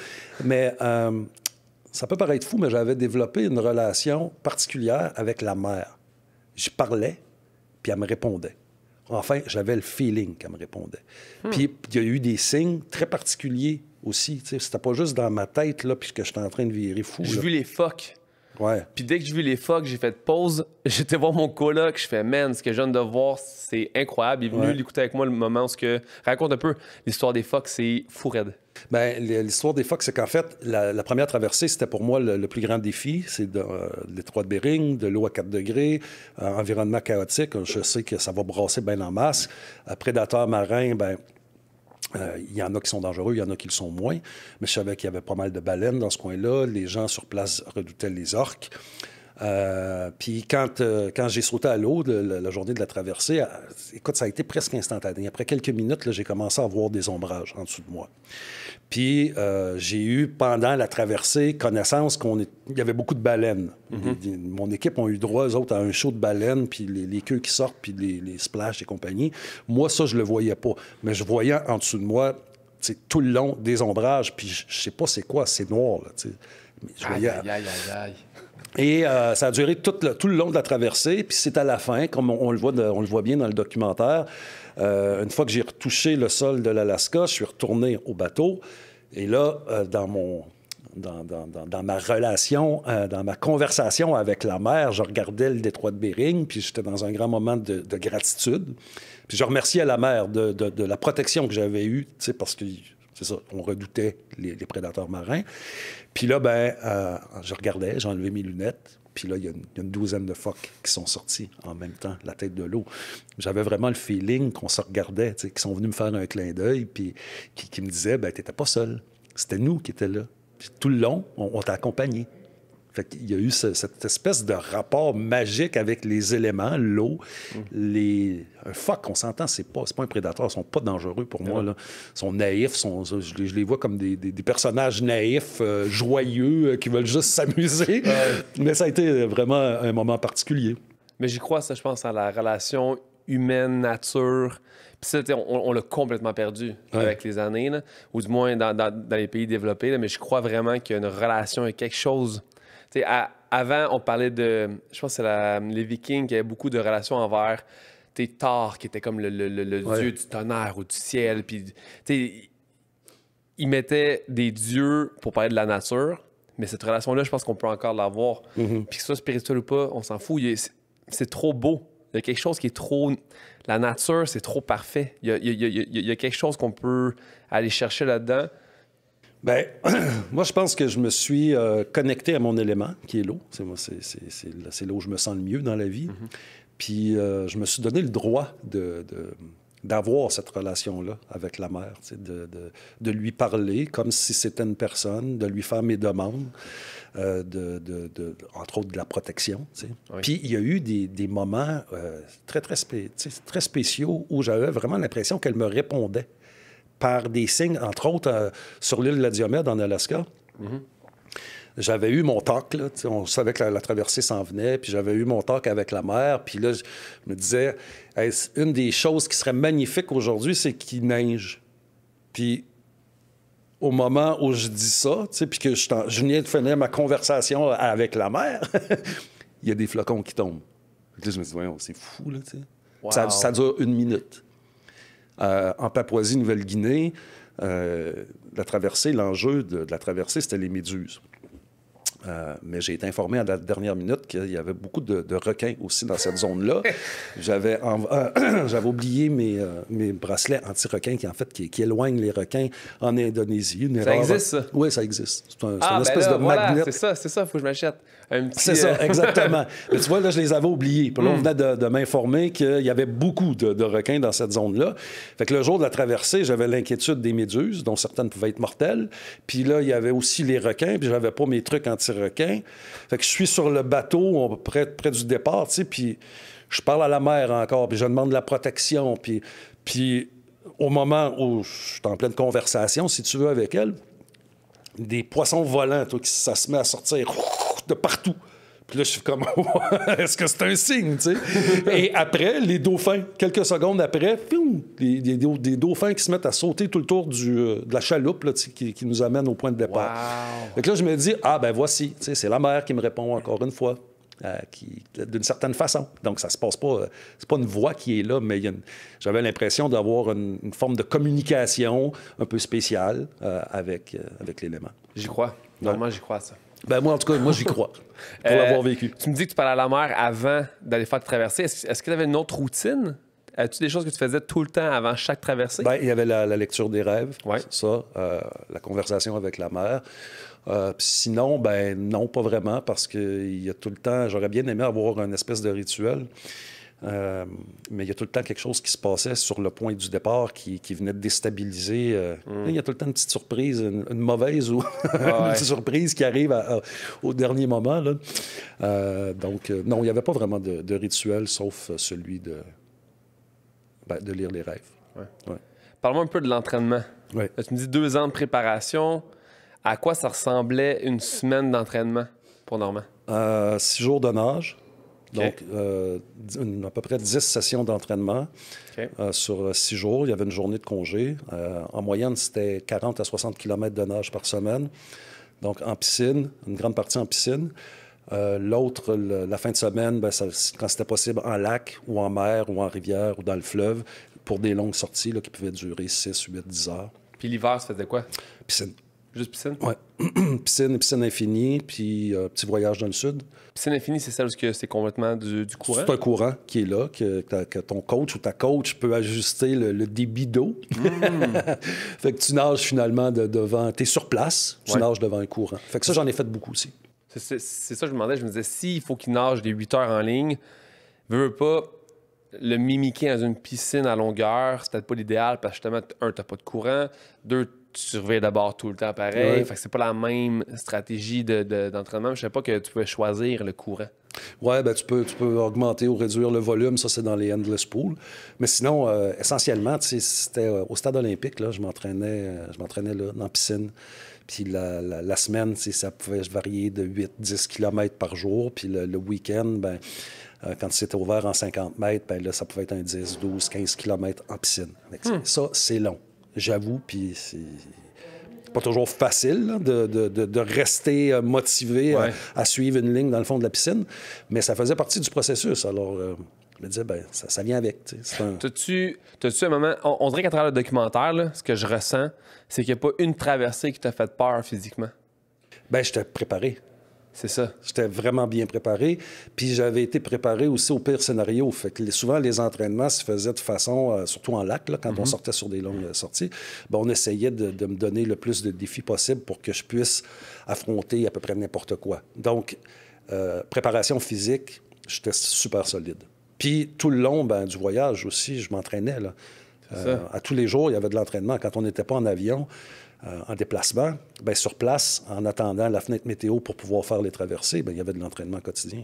mais euh, ça peut paraître fou, mais j'avais développé une relation particulière avec la mère. Je parlais, puis elle me répondait. Enfin, j'avais le feeling qu'elle me répondait. Hmm. Puis il y a eu des signes très particuliers aussi. C'était pas juste dans ma tête, là, puisque j'étais en train de virer fou. J'ai vu les phoques puis dès que j'ai vu les phoques, j'ai fait pause. J'étais voir mon coloc, je fais man, ce que je viens de voir, c'est incroyable. Il est venu l'écouter avec moi le moment où que raconte un peu l'histoire des phoques, c'est fou raide. Ben, l'histoire des phoques, c'est qu'en fait, la, première traversée, c'était pour moi le, plus grand défi. C'est de, euh, l'étroit de Bering, de l'eau à 4 degrés, euh, environnement chaotique. Je sais que ça va brasser bien en masse. prédateurs marins, ben, euh, il y en a qui sont dangereux, il y en a qui le sont moins, mais je savais qu'il y avait pas mal de baleines dans ce coin-là. Les gens sur place redoutaient les orques. Euh, puis quand, euh, quand j'ai sauté à l'eau la journée de la traversée, écoute, ça a été presque instantané. Après quelques minutes, j'ai commencé à voir des ombrages en dessous de moi. Puis euh, j'ai eu, pendant la traversée, connaissance qu'il y avait beaucoup de baleines. Mhm. mon équipe a eu droit, eux autres, à un show de baleines, puis les, queues qui sortent, puis les, les splashes et compagnie. Moi, ça, je le voyais pas. Mais je voyais en dessous de moi, tout le long, des ombrages, puis je sais pas c'est quoi, c'est noir, là, Aïe, aïe, aïe, Et euh, ça a duré tout le, tout le, long de la traversée, puis c'est à la fin, comme on, le voit on le voit bien dans le documentaire, euh, une fois que j'ai retouché le sol de l'Alaska, je suis retourné au bateau. Et là, euh, dans mon dans, dans, dans, ma relation, euh, dans ma conversation avec la mer, je regardais le détroit de Bering, puis j'étais dans un grand moment de, gratitude. Puis je remerciais la mer de, de, la protection que j'avais eue, parce que, c'est ça, on redoutait les, prédateurs marins. Puis là, ben, je regardais, j'ai enlevé mes lunettes, puis là, il y, a une, douzaine de phoques qui sont sortis en même temps, la tête de l'eau. J'avais vraiment le feeling qu'on se regardait, qu'ils sont venus me faire un clin d'œil, puis qui, me disaient, ben, t'étais pas seul. C'était nous qui étions là. tout le long, on t'a accompagné. Fait Il y a eu cette espèce de rapport magique avec les éléments, l'eau, mm. les... Un phoque, on s'entend, c'est pas, pas un prédateur, ils sont pas dangereux pour moi. Là. Ils sont naïfs, sont, je, les vois comme des, personnages naïfs, euh, joyeux, euh, qui veulent juste s'amuser. Mais ça a été euh, vraiment un moment particulier. Mais j'y crois, ça, je pense, à la relation humaine-nature. Puis ça, on, l'a complètement perdu avec les années, là, ou du moins dans, les pays développés. Là, mais je crois vraiment qu'il y a une relation, et quelque chose avant, on parlait de. Je pense que c'est les Vikings qui avaient beaucoup de relations envers Thor, qui était comme le, dieu du tonnerre ou du ciel. Puis, ils mettaient des dieux pour parler de la nature, mais cette relation-là, je pense qu'on peut encore l'avoir. Mhm. que ce soit spirituel ou pas, on s'en fout. C'est trop beau. Il y a quelque chose qui est trop. La nature, c'est trop parfait. il y a quelque chose qu'on peut aller chercher là-dedans. Bien, moi, je pense que je me suis euh, connecté à mon élément, qui est l'eau. C'est, moi, c'est, l'eau où je me sens le mieux dans la vie. Mm-hmm. Puis, euh, je me suis donné le droit de, d'avoir cette relation-là avec la mère, de, de, lui parler comme si c'était une personne, de lui faire mes demandes, euh, de, entre autres de la protection. Puis, il y a eu des, des moments très, très, très spéciaux où j'avais vraiment l'impression qu'elle me répondait par des signes, entre autres euh, sur l'île de la Diomède en Alaska. Mm-hmm. J'avais eu mon talk, là, on savait que la, traversée s'en venait, puis j'avais eu mon talk avec la mer, puis là, je me disais, une des choses qui serait magnifique aujourd'hui, c'est qu'il neige. Puis au moment où je dis ça, puis que je, je viens de finir ma conversation avec la mer, il y a des flocons qui tombent. là, je me dis, voyons, c'est fou, là, Ça, ça, dure une minute en Papouasie-Nouvelle-Guinée, euh, la traversée, l'enjeu de, la traversée, c'était les méduses. Euh, mais j'ai été informé à la dernière minute qu'il y avait beaucoup de, requins aussi dans cette zone-là. J'avais euh, j'avais oublié mes, euh, mes bracelets anti-requins qui, en fait, qui, éloignent les requins en Indonésie. ça existe, ça? Oui, ça existe. C'est ah, une ben espèce de voilà, magnet. C'est ça, c'est ça, il faut que je m'achète. C'est ça, exactement. mais tu vois, là, je les avais oubliés. là, on hmm. venait de, m'informer qu'il y avait beaucoup de, de requins dans cette zone-là. Fait que le jour de la traversée, j'avais l'inquiétude des méduses, dont certaines pouvaient être mortelles. Puis là, il y avait aussi les requins, puis j'avais pas mes trucs anti requin. Fait que je suis sur le bateau près, près du départ, tu sais, puis je parle à la mer encore, puis je demande la protection. Puis, puis au moment où je suis en pleine conversation, si tu veux, avec elle, des poissons volants, qui, ça se met à sortir de partout. Puis là, je suis comme, est-ce que c'est un signe, tu sais? Et après, les dauphins, quelques secondes après, pioum, des, des, des, dauphins qui se mettent à sauter tout le tour du, euh, de la chaloupe là, qui, nous amène au point de départ. Donc là, je me dis, ah ben voici, c'est la mer qui me répond encore une fois. Euh, d'une certaine façon. Donc, ça se passe pas. Euh, c'est pas une voix qui est là, mais j'avais l'impression d'avoir une, forme de communication un peu spéciale avec, avec l'élément. J'y crois. Normalement, j'y crois ça. Ben moi, en tout cas, moi, j'y crois. Euh, pour l'avoir vécu. Tu me dis que tu parlais à la mer avant d'aller faire de traversée. Est-ce, est-ce que tu avais une autre routine? As-tu des choses que tu faisais tout le temps avant chaque traversée? Ben, il y avait la, lecture des rêves, ça, euh, la conversation avec la mère. Euh, sinon, ben non, pas vraiment, parce qu'il y a tout le temps, j'aurais bien aimé avoir un espèce de rituel. Euh, mais il y a tout le temps quelque chose qui se passait sur le point du départ qui, venait de déstabiliser. Euh, mm. Il y a tout le temps une petite surprise, une, mauvaise ou ah une surprise qui arrive au dernier moment. Euh, donc, non, il n'y avait pas vraiment de, rituel sauf celui de, ben, de lire les rêves. Ouais. Parle-moi un peu de l'entraînement. Tu me dis deux ans de préparation. À quoi ça ressemblait une semaine d'entraînement pour Normand? six jours de nage. Donc, euh, à peu près 10 sessions d'entraînement euh, sur 6 euh, jours. Il y avait une journée de congé. en moyenne, c'était 40 à 60 km de nage par semaine. Donc, en piscine, une grande partie en piscine. L'autre, la fin de semaine, ben, quand c'était possible, en lac ou en mer ou en rivière ou dans le fleuve, pour des longues sorties qui pouvaient durer 6, 8, 10 heures. Puis l'hiver, ça faisait quoi? Piscine. Juste piscine? Oui. piscine, piscine infinie, puis euh, petit voyage dans le sud. Piscine infinie, c'est celle où c'est complètement du, courant? C'est un courant qui est là, que, ton coach ou ta coach peut ajuster le, débit d'eau. Mm. fait que tu nages finalement devant... Tu es sur place, tu nages devant un courant. Fait que ça, j'en ai fait beaucoup aussi. C'est ça que je me demandais. Je me disais, s'il faut qu'il nage des 8 heures en ligne, veux, veux pas le mimiquer dans une piscine à longueur, c'est peut-être pas l'idéal parce que justement, un, t'as pas de courant, deux, tu surveilles d'abord tout le temps pareil. Ce c'est pas la même stratégie d'entraînement. De, ne je sais pas que tu peux choisir le courant. Oui, ben, tu, peux, augmenter ou réduire le volume. Ça, c'est dans les endless pools. Mais sinon, euh, essentiellement, c'était euh, au stade olympique. Là, je m'entraînais, en euh, je m'entraînais là, piscine. Puis la, semaine, ça pouvait varier de 8-10 km par jour. Puis le, week-end, ben, quand c'était ouvert en 50 mètres, ben, ça pouvait être un 10, 12, 15 km en piscine. Hmm. Ça, c'est long j'avoue, puis c'est pas toujours facile de, rester euh, motivé euh, à, suivre une ligne dans le fond de la piscine, mais ça faisait partie du processus. Alors, euh, je me disais, ben, ça, vient avec. T'as-tu un moment, on, dirait qu'à travers le documentaire, ce que je ressens, c'est qu'il n'y a pas une traversée qui t'a fait peur physiquement. Ben, j'étais préparé. C'est ça. J'étais vraiment bien préparé. Puis j'avais été préparé aussi au pire scénario. Fait que souvent, les entraînements se faisaient de façon, euh, surtout en lac, quand on mhm. sortait sur des longues euh, sorties, ben, on essayait de, me donner le plus de défis possible pour que je puisse affronter à peu près n'importe quoi. Donc, euh, préparation physique, j'étais super solide. Puis tout le long ben, du voyage aussi, je m'entraînais. à tous les jours, il y avait de l'entraînement. Quand on n'était pas en avion, euh, en déplacement, bien, sur place, en attendant la fenêtre météo pour pouvoir faire les traversées, bien, il y avait de l'entraînement quotidien.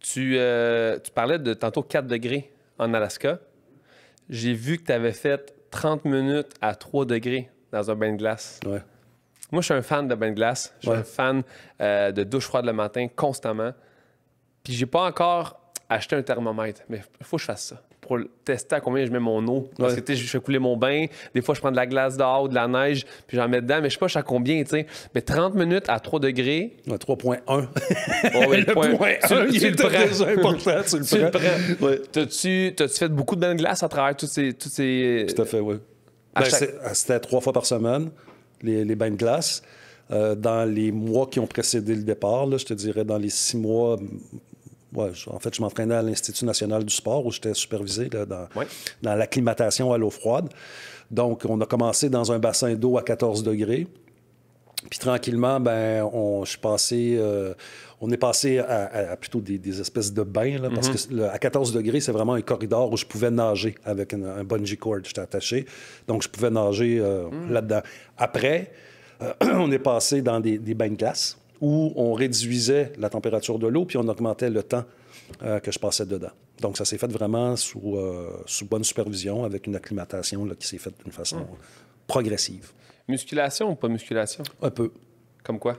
Tu, euh, parlais de tantôt 4 degrés en Alaska. J'ai vu que tu avais fait 30 minutes à 3 degrés dans un bain de glace. Moi, je suis un fan de bain de glace. Je suis un fan euh, de douche froide le matin constamment. Puis j'ai pas encore acheté un thermomètre, mais il faut que je fasse ça pour tester à combien je mets mon eau. Parce je fais couler mon bain. Des fois, je prends de la glace ou de la neige, puis j'en mets dedans. Mais je sais pas, je à combien, tu sais. Mais 30 minutes à 3 degrés. À 3.1. c'est le point, tu important. Tu le tu fait beaucoup de bains de glace à travers toutes ces. ces... Tout à fait, oui. Ben, ah, c'était trois fois par semaine, les, les bains de glace. Euh, dans les mois qui ont précédé le départ, là, je te dirais dans les six mois, en fait, je m'entraînais à l'Institut national du sport où j'étais supervisé dans, l'acclimatation à l'eau froide. Donc, on a commencé dans un bassin d'eau à 14 degrés. Puis tranquillement, ben, on, je euh, on est passé à, plutôt des, espèces de bains, parce mm-hmm. que à 14 degrés, c'est vraiment un corridor où je pouvais nager avec un bungee cord. J'étais attaché, donc je pouvais nager euh, mm. là-dedans. Après, on est passé dans des bains de glace où on réduisait la température de l'eau, puis on augmentait le temps euh, que je passais dedans. Donc, ça s'est fait vraiment sous, euh, sous, bonne supervision, avec une acclimatation qui s'est faite d'une façon hmm. progressive. Musculation ou pas musculation? Un peu. Comme quoi?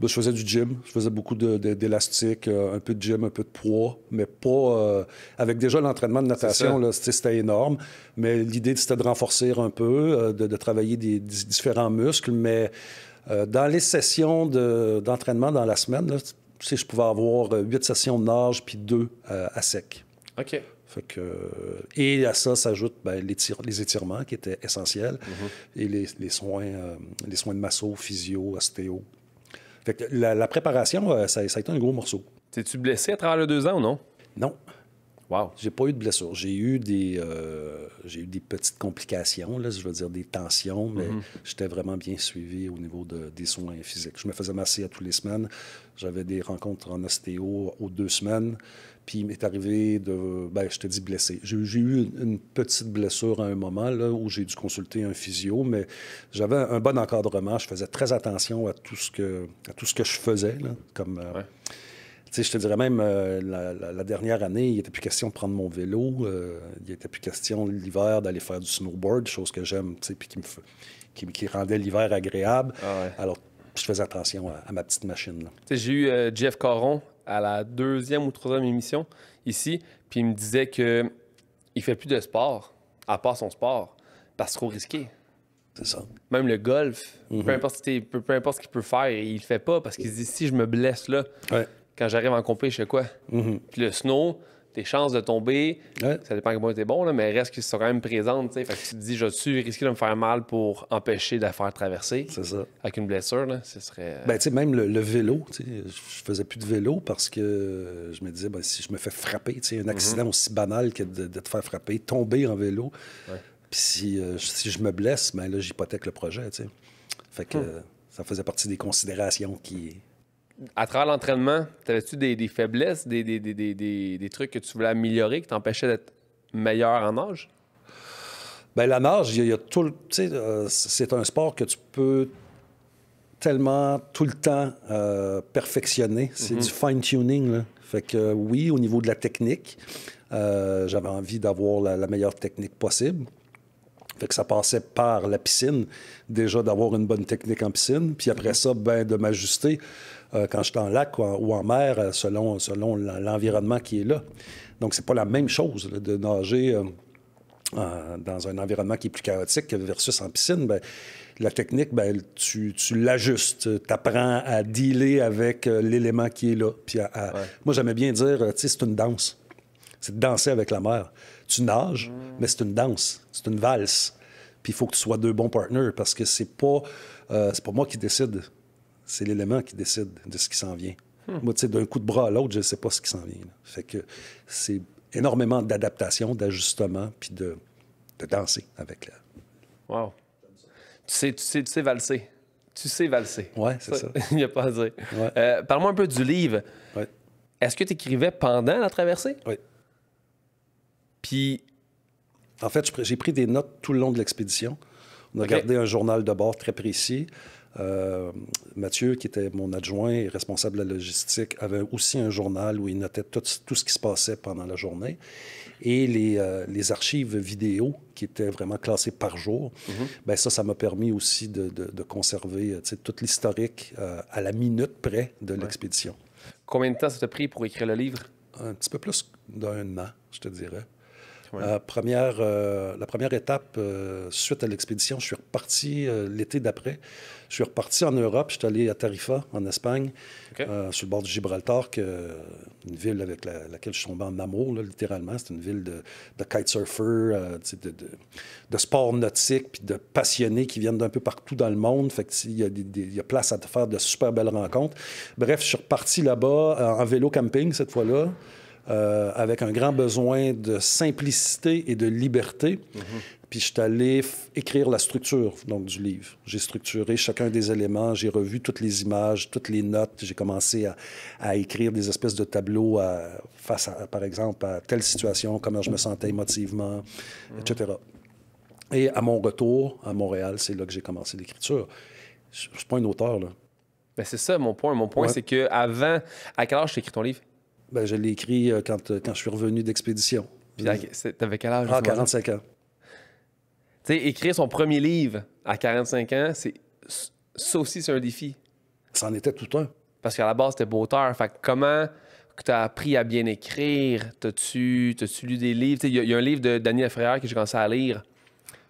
Ben, je faisais du gym, je faisais beaucoup d'élastique, euh, un peu de gym, un peu de poids, mais pas avec déjà l'entraînement de natation, c'était énorme. Mais l'idée, c'était de renforcer un peu, de, travailler des, différents muscles, mais euh, dans les sessions d'entraînement dans la semaine, je pouvais avoir euh, huit sessions de nage puis deux euh, à sec. OK. et à ça s'ajoutent ben, les, étirements qui étaient essentiels mm-hmm. et les, soins, les soins de masso, physio, ostéo. la, préparation, ça, ça, a été un gros morceau. T'es-tu blessé à travers les deux ans ou non? Non j'ai pas eu de blessure. J'ai eu des, euh, j'ai eu des petites complications, là, je veux dire des tensions, mais mm-hmm. j'étais vraiment bien suivi au niveau de, des soins physiques. Je me faisais masser à tous les semaines. J'avais des rencontres en ostéo aux deux semaines. Puis il m'est arrivé de, ben, je te dis blessé. J'ai eu une petite blessure à un moment là, où j'ai dû consulter un physio, mais j'avais un bon encadrement. Je faisais très attention à tout ce que, à tout ce que je faisais là, comme. Euh, je te dirais même, euh, la, dernière année, il n'était plus question de prendre mon vélo. Euh, il n'était plus question l'hiver d'aller faire du snowboard, chose que j'aime, puis qui qui rendait l'hiver agréable. Ah Alors, je faisais attention à, ma petite machine. J'ai eu euh, Jeff Caron à la deuxième ou troisième émission ici, puis il me disait que il fait plus de sport, à part son sport, parce que trop risqué. C'est ça. Même le golf, mm-hmm. peu, importe, ce qu'il peut faire, il le fait pas parce qu'il se dit si je me blesse là, quand j'arrive en compé, je sais quoi? Mhm. Puis le snow, tes chances de tomber, ça dépend que moi t'es bon, là, mais reste qu'ils sont quand même présentes. Fait que tu te dis, je suis risqué de me faire mal pour empêcher de la faire traverser. C'est ça. Avec une blessure, ce serait. Euh, ben, tu sais, même le, vélo, je faisais plus de vélo parce que je me disais, ben, si je me fais frapper, tu un mhm. accident aussi banal que de, te faire frapper, tomber en vélo, puis euh, si, je me blesse, ben là, j'hypothèque le projet, tu sais. Fait que hmm. ça faisait partie des considérations qui à travers l'entraînement, t'avais-tu des, faiblesses, des, trucs que tu voulais améliorer qui t'empêchaient d'être meilleur en nage? Bien, la nage, il y, a tout le. Euh, c'est un sport que tu peux tellement tout le temps euh, perfectionner. C'est mm-hmm. du fine-tuning. Fait que oui, au niveau de la technique, euh, j'avais envie d'avoir la, la meilleure technique possible. Fait que ça passait par la piscine, déjà d'avoir une bonne technique en piscine, puis après mm-hmm. ça, ben, de m'ajuster. Euh, quand je suis en lac ou en, mer, euh, selon, selon l'environnement qui est là. Donc, c'est pas la même chose de nager euh, dans un environnement qui est plus chaotique versus en piscine. Ben, la technique, ben, tu, tu l'ajustes. Tu apprends à dealer avec l'élément qui est là. Moi, j'aimais bien dire, tu sais, c'est une danse. C'est de danser avec la mer. Tu nages, mais c'est une danse. C'est une valse. Puis il faut que tu sois deux bons partenaires parce que c'est pas, c'est pas moi qui décide c'est l'élément qui décide de ce qui s'en vient. Hmm. Moi, tu sais, d'un coup de bras à l'autre, je ne sais pas ce qui s'en vient. Fait que c'est énormément d'adaptation, d'ajustement, puis de, danser avec la. Wow. Tu sais, tu sais, valser. Tu sais valser. Ouais, c'est ça. Il n'y a pas à dire. Euh, parle-moi un peu du livre. Ouais. Est-ce que tu écrivais pendant la traversée? Oui. Puis. En fait, j'ai pris des notes tout le long de l'expédition. On a gardé un journal de bord très précis. Euh, Mathieu, qui était mon adjoint et responsable de la logistique, avait aussi un journal où il notait tout, tout ce qui se passait pendant la journée. Et les, euh, archives vidéo qui étaient vraiment classées par jour, mhm. ben ça, ça m'a permis aussi de, conserver euh, toute l'historique à la minute près de l'expédition. Combien de temps ça t'a pris pour écrire le livre? Un petit peu plus d'un an, je te dirais. Euh, euh, la première étape, euh, suite à l'expédition, je suis reparti l'été d'après. Je suis reparti en Europe. Je suis allé à Tarifa, en Espagne, sur le bord du Gibraltar, une ville avec laquelle je suis tombé en amour, littéralement. C'est une ville de, de de, sports de, sport nautique, puis de passionnés qui viennent d'un peu partout dans le monde. Fait y, a place à faire de super belles rencontres. Bref, je suis reparti là-bas en vélo camping cette fois-là. Euh, avec un grand besoin de simplicité et de liberté. Mhm. Puis je suis allé écrire la structure donc, du livre. J'ai structuré chacun des éléments, j'ai revu toutes les images, toutes les notes. J'ai commencé à, écrire des espèces de tableaux à, face, par exemple, à telle situation, comment je me sentais émotivement, mhm. etc. Et à mon retour à Montréal, c'est là que j'ai commencé l'écriture. Je ne suis pas un auteur, là. Ben, c'est ça mon point. Mon point, c'est que avant, à quel âge tu écrit ton livre? Ben, je l'ai écrit euh, euh, quand, je suis revenu d'expédition. T'avais quel âge? Ah, 45 ans. Tu sais, écrire son premier livre à 45 ans, c'est ça aussi, c'est un défi. Ça en était tout un. Parce qu'à la base, t'es beau-auteur. Fait comment tu as appris à bien écrire? T'as-tu lu des livres? Il y, a un livre de Daniel Frère que j'ai commencé à lire.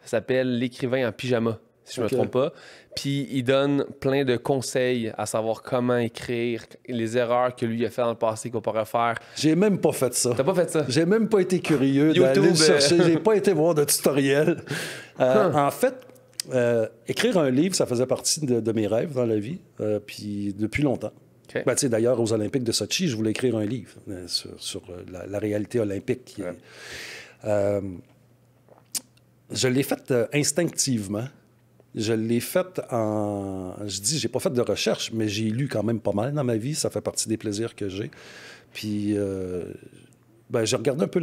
Ça s'appelle L'écrivain en pyjama si je me trompe pas. Puis il donne plein de conseils à savoir comment écrire, les erreurs que lui a fait dans le passé qu'on pourrait faire. J'ai même pas fait ça. T'as pas fait ça? J'ai même pas été curieux d'aller euh. chercher. J'ai pas été voir de tutoriel. Euh, en fait, euh, écrire un livre, ça faisait partie de, mes rêves dans la vie, puis depuis longtemps. Okay. Ben, d'ailleurs, aux Olympiques de Sochi, je voulais écrire un livre sur, la, réalité olympique. je l'ai fait instinctivement. Je l'ai faite en. Je dis, j'ai pas fait de recherche, mais j'ai lu quand même pas mal dans ma vie. Ça fait partie des plaisirs que j'ai. Puis, euh, ben, j'ai regardé un peu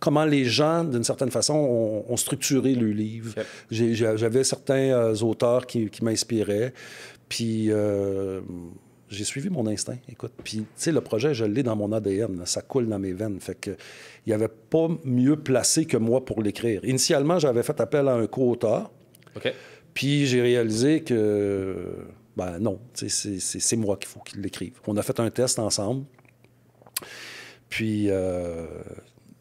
comment les gens, d'une certaine façon, ont, structuré le livre. J'avais certains euh, auteurs qui, m'inspiraient. Puis, euh, j'ai suivi mon instinct, écoute. Puis, tu sais, le projet, je l'ai dans mon ADN, ça coule dans mes veines. Fait que, il n'y avait pas mieux placé que moi pour l'écrire. Initialement, j'avais fait appel à un co-auteur. OK. Puis j'ai réalisé que, ben non, c'est moi qu'il faut qu'il l'écrive. On a fait un test ensemble. Puis euh,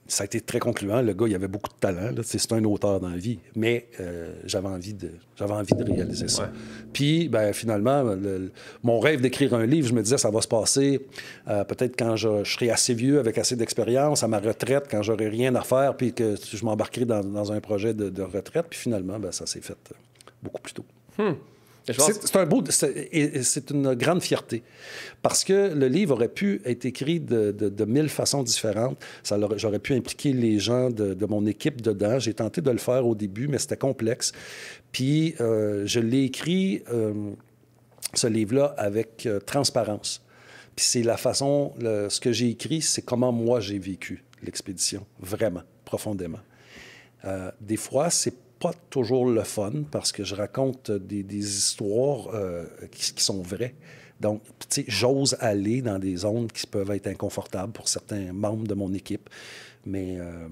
ça a été très concluant. Le gars, il avait beaucoup de talent. C'est un auteur dans la vie. Mais euh, j'avais envie, de, envie de réaliser ça. Puis, ben, finalement, mon rêve d'écrire un livre, je me disais, ça va se passer euh, peut-être quand je, serai assez vieux, avec assez d'expérience, à ma retraite, quand j'aurai rien à faire, puis que je m'embarquerai dans, un projet de, de retraite. Puis finalement, ben, ça s'est fait beaucoup plus tôt. Hmm. C'est un beau, c'est une grande fierté parce que le livre aurait pu être écrit de, mille façons différentes. J'aurais pu impliquer les gens de, mon équipe dedans. J'ai tenté de le faire au début, mais c'était complexe. Puis euh, je l'ai écrit euh, ce livre-là avec euh, transparence. Puis c'est la façon, ce que j'ai écrit, c'est comment moi j'ai vécu l'expédition, vraiment, profondément. des fois, c'est pas toujours le fun parce que je raconte des, histoires euh, qui, sont vraies. Donc, tu sais, j'ose aller dans des zones qui peuvent être inconfortables pour certains membres de mon équipe. Mais, euh,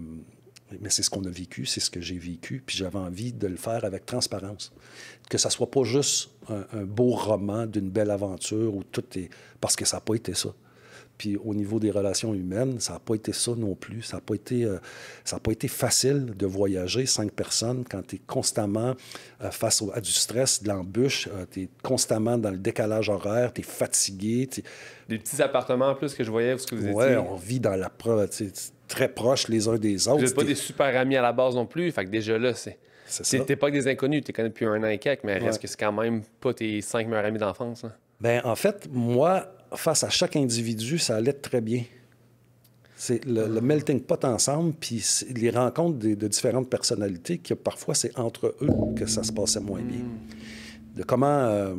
mais c'est ce qu'on a vécu, c'est ce que j'ai vécu, puis j'avais envie de le faire avec transparence. Que ça soit pas juste un, un beau roman d'une belle aventure où tout est... Parce que ça n'a pas été ça. Puis au niveau des relations humaines, ça n'a pas été ça non plus. Ça n'a pas, été, euh, pas été facile de voyager cinq personnes quand tu es constamment euh, face à du stress, de l'embûche, euh, tu es constamment dans le décalage horaire, tu es fatigué. Des petits appartements en plus que je voyais, est-ce que vous ouais, on vit dans la... très proche les uns des autres. Vous pas des super amis à la base non plus, fait que déjà là, c'est... C'est T'es pas des inconnus, t'es connais depuis un an et quelques, mais est-ce que c'est quand même pas tes cinq meilleurs amis d'enfance? Hein. Bien, en fait, moi, face à chaque individu, ça allait très bien. C'est le, melting pot ensemble, puis les rencontres de différentes personnalités, que parfois c'est entre eux que ça se passait moins bien. De comment, euh,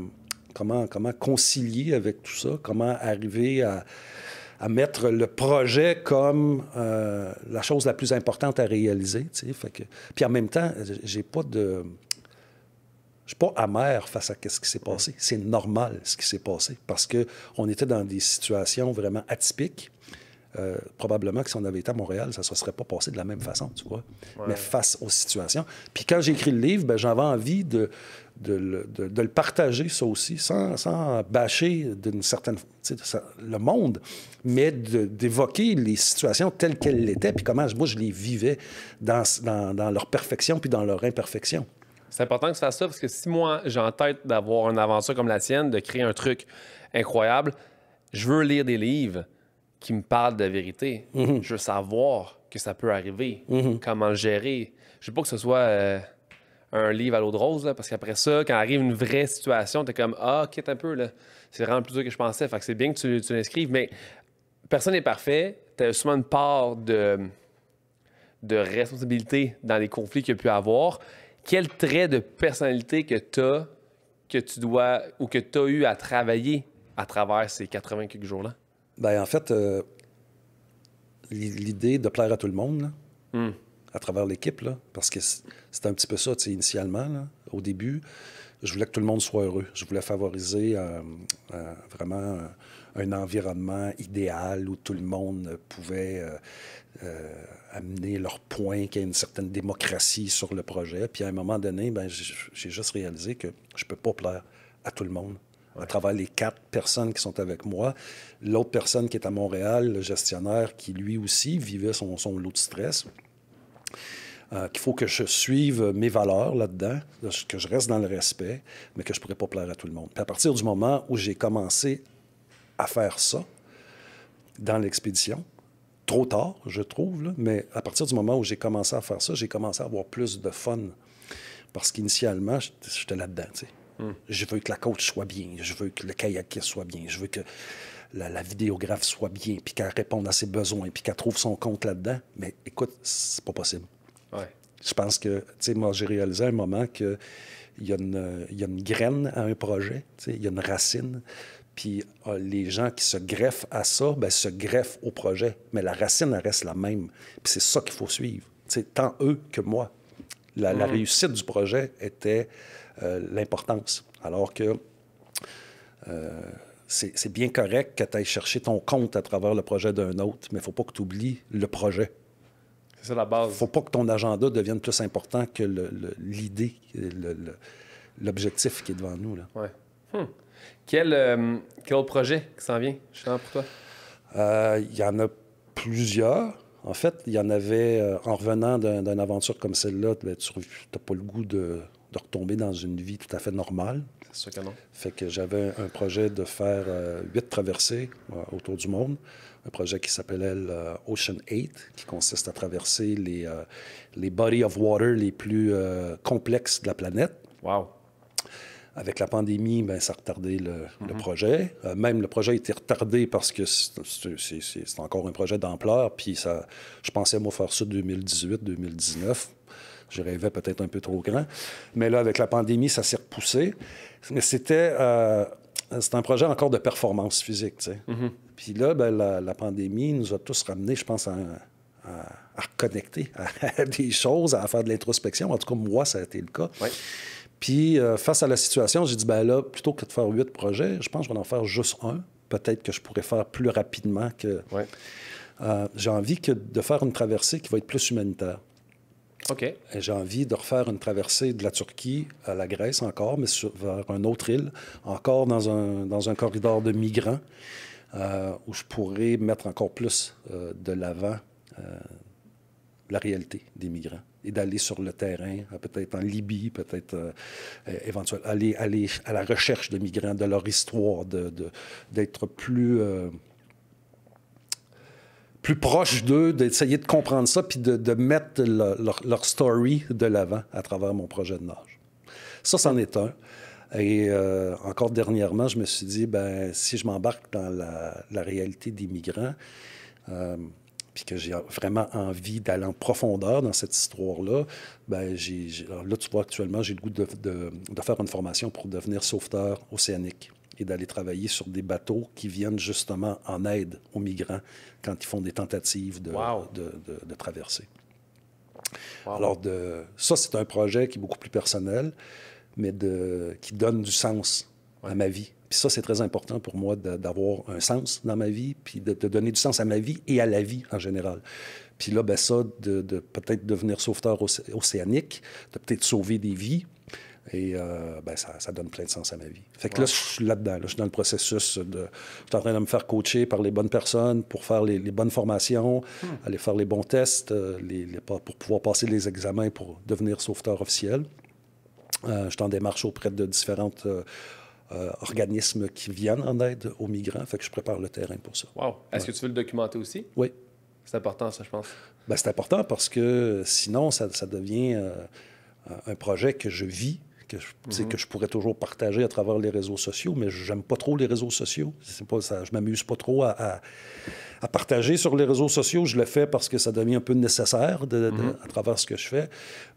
comment, comment concilier avec tout ça, comment arriver à, à mettre le projet comme euh, la chose la plus importante à réaliser. que... Puis en même temps, j'ai pas de je suis pas amer face à ce qui s'est passé. C'est normal ce qui s'est passé parce que on était dans des situations vraiment atypiques. Euh, probablement que si on avait été à Montréal, ça ne se serait pas passé de la même façon, tu vois. Mais face aux situations. Puis quand j'ai écrit le livre, ben, j'avais envie de, de, le, de, le partager, ça aussi, sans, sans bâcher d'une certaine, le monde, mais d'évoquer les situations telles qu'elles l'étaient, puis comment moi je les vivais dans, dans, dans leur perfection, puis dans leur imperfection. C'est important que tu fasses ça parce que si moi, j'ai en tête d'avoir une aventure comme la tienne, de créer un truc incroyable, je veux lire des livres qui me parlent de vérité. Mhm. Je veux savoir que ça peut arriver, mhm. comment le gérer. Je veux pas que ce soit euh, un livre à l'eau de rose, parce qu'après ça, quand arrive une vraie situation, tu es comme Ah, quitte un peu, là. C'est vraiment plus dur que je pensais. Fait c'est bien que tu, l'inscrives, mais personne n'est parfait. Tu as souvent une part de, de responsabilité dans les conflits qu'il y a pu avoir quel trait de personnalité que tu as, que tu dois, ou que tu as eu à travailler à travers ces 80 quelques jours-là? Ben en fait, euh, l'idée de plaire à tout le monde, hmm. à travers l'équipe, parce que c'était un petit peu ça, initialement, au début, je voulais que tout le monde soit heureux. Je voulais favoriser euh, euh, vraiment un environnement idéal où tout le monde pouvait amener leur point, qu'il y ait une certaine démocratie sur le projet. Puis à un moment donné, ben, j'ai juste réalisé que je ne peux pas plaire à tout le monde. À travers les quatre personnes qui sont avec moi, l'autre personne qui est à Montréal, le gestionnaire, qui lui aussi vivait son, son lot de stress. Euh, qu'il faut que je suive mes valeurs là-dedans, que je reste dans le respect, mais que je ne pourrais pas plaire à tout le monde. Puis à partir du moment où j'ai commencé à faire ça dans l'expédition, trop tard, je trouve, mais à partir du moment où j'ai commencé à faire ça, j'ai commencé à avoir plus de fun. Parce qu'initialement, j'étais là-dedans. Hmm. Je veux que la coach soit bien, je veux que le kayakiste soit bien, je veux que la, vidéographe soit bien, puis qu'elle réponde à ses besoins, puis qu'elle trouve son compte là-dedans. Mais écoute, c'est pas possible. Ouais. Je pense que, tu sais, moi, j'ai réalisé à un moment qu'il y, y, a une graine à un projet, il y a une racine. Puis euh, les gens qui se greffent à ça, ben, se greffent au projet. Mais la racine, elle reste la même. Puis c'est ça qu'il faut suivre. C'est tant eux que moi. La, mm. réussite du projet était euh, l'importance. Alors que euh, c'est bien correct que tu ailles chercher ton compte à travers le projet d'un autre, mais il ne faut pas que tu oublies le projet. C'est la base. faut pas que ton agenda devienne plus important que l'idée, l'objectif qui est devant nous. Là. Ouais. Hmm. Euh, quel, autre projet qui s'en vient justement pour toi? Euh, il y en a plusieurs. En fait, il y en avait, euh, en revenant d'une aventure comme celle-là, ben, tu n'as pas le goût de, retomber dans une vie tout à fait normale. C'est sûr que non. Fait que j'avais un projet de faire huit traversées autour du monde un projet qui s'appelait Ocean 8, qui consiste à traverser les, les bodies of water les plus complexes de la planète. Wow! Avec la pandémie, ben, ça a retardé le, mm-hmm. projet. Euh, même le projet a été retardé parce que c'est encore un projet d'ampleur. Puis ça, je pensais, moi, faire ça 2018-2019. Je rêvais peut-être un peu trop grand. Mais là, avec la pandémie, ça s'est repoussé. Mais c'était euh, un projet encore de performance physique. Tu sais. Mm-hmm. Puis là, ben, la, pandémie nous a tous ramenés, je pense, à, à, à reconnecter à des choses, à faire de l'introspection. En tout cas, moi, ça a été le cas. Ouais. Puis euh, face à la situation, j'ai dit, ben là, plutôt que de faire huit projets, je pense que je vais en faire juste un. Peut-être que je pourrais faire plus rapidement que... Euh, j'ai envie que de faire une traversée qui va être plus humanitaire. OK. J'ai envie de refaire une traversée de la Turquie à la Grèce encore, mais sur, vers une autre île, encore dans un, dans un corridor de migrants, euh, où je pourrais mettre encore plus de l'avant la réalité des migrants et d'aller sur le terrain, euh, peut-être en Libye, peut-être euh, euh, éventuellement aller, aller à la recherche de migrants, de leur histoire, d'être de, plus, plus proche d'eux, d'essayer de comprendre ça, puis de, mettre leur, story de l'avant à travers mon projet de nage. Ça, c'en est un. Et encore dernièrement, je me suis dit, ben, si je m'embarque dans la, la, réalité des migrants, que j'ai vraiment envie d'aller en profondeur dans cette histoire-là, ben j'ai, là, tu vois, actuellement, j'ai le goût de, faire une formation pour devenir sauveteur océanique et d'aller travailler sur des bateaux qui viennent justement en aide aux migrants quand ils font des tentatives de, de, traverser. Alors, de, ça, c'est un projet qui est beaucoup plus personnel, mais qui donne du sens à ma vie. Puis ça, c'est très important pour moi d'avoir un sens dans ma vie, puis de, donner du sens à ma vie et à la vie en général. Puis là, ben ça, de, peut-être devenir sauveteur océanique, de peut-être sauver des vies, et euh, ben, ça, ça, donne plein de sens à ma vie. Fait que là, je suis là-dedans. je suis dans le processus de. Je suis en train de me faire coacher par les bonnes personnes pour faire les, bonnes formations, hmm. aller faire les bons tests, euh, les, pour pouvoir passer les examens pour devenir sauveteur officiel. Euh, je suis en démarche auprès de différentes euh, organismes qui viennent en aide aux migrants. Fait que je prépare le terrain pour ça. Wow. Est-ce que tu veux le documenter aussi? Oui. C'est important, ça, je pense. Ben, c'est important parce que sinon, ça, devient euh, un projet que je vis que je, mm-hmm. que je pourrais toujours partager à travers les réseaux sociaux, mais j'aime pas trop les réseaux sociaux. Pas, ça, je m'amuse pas trop à, partager sur les réseaux sociaux. Je le fais parce que ça devient un peu nécessaire mm-hmm. à travers ce que je fais.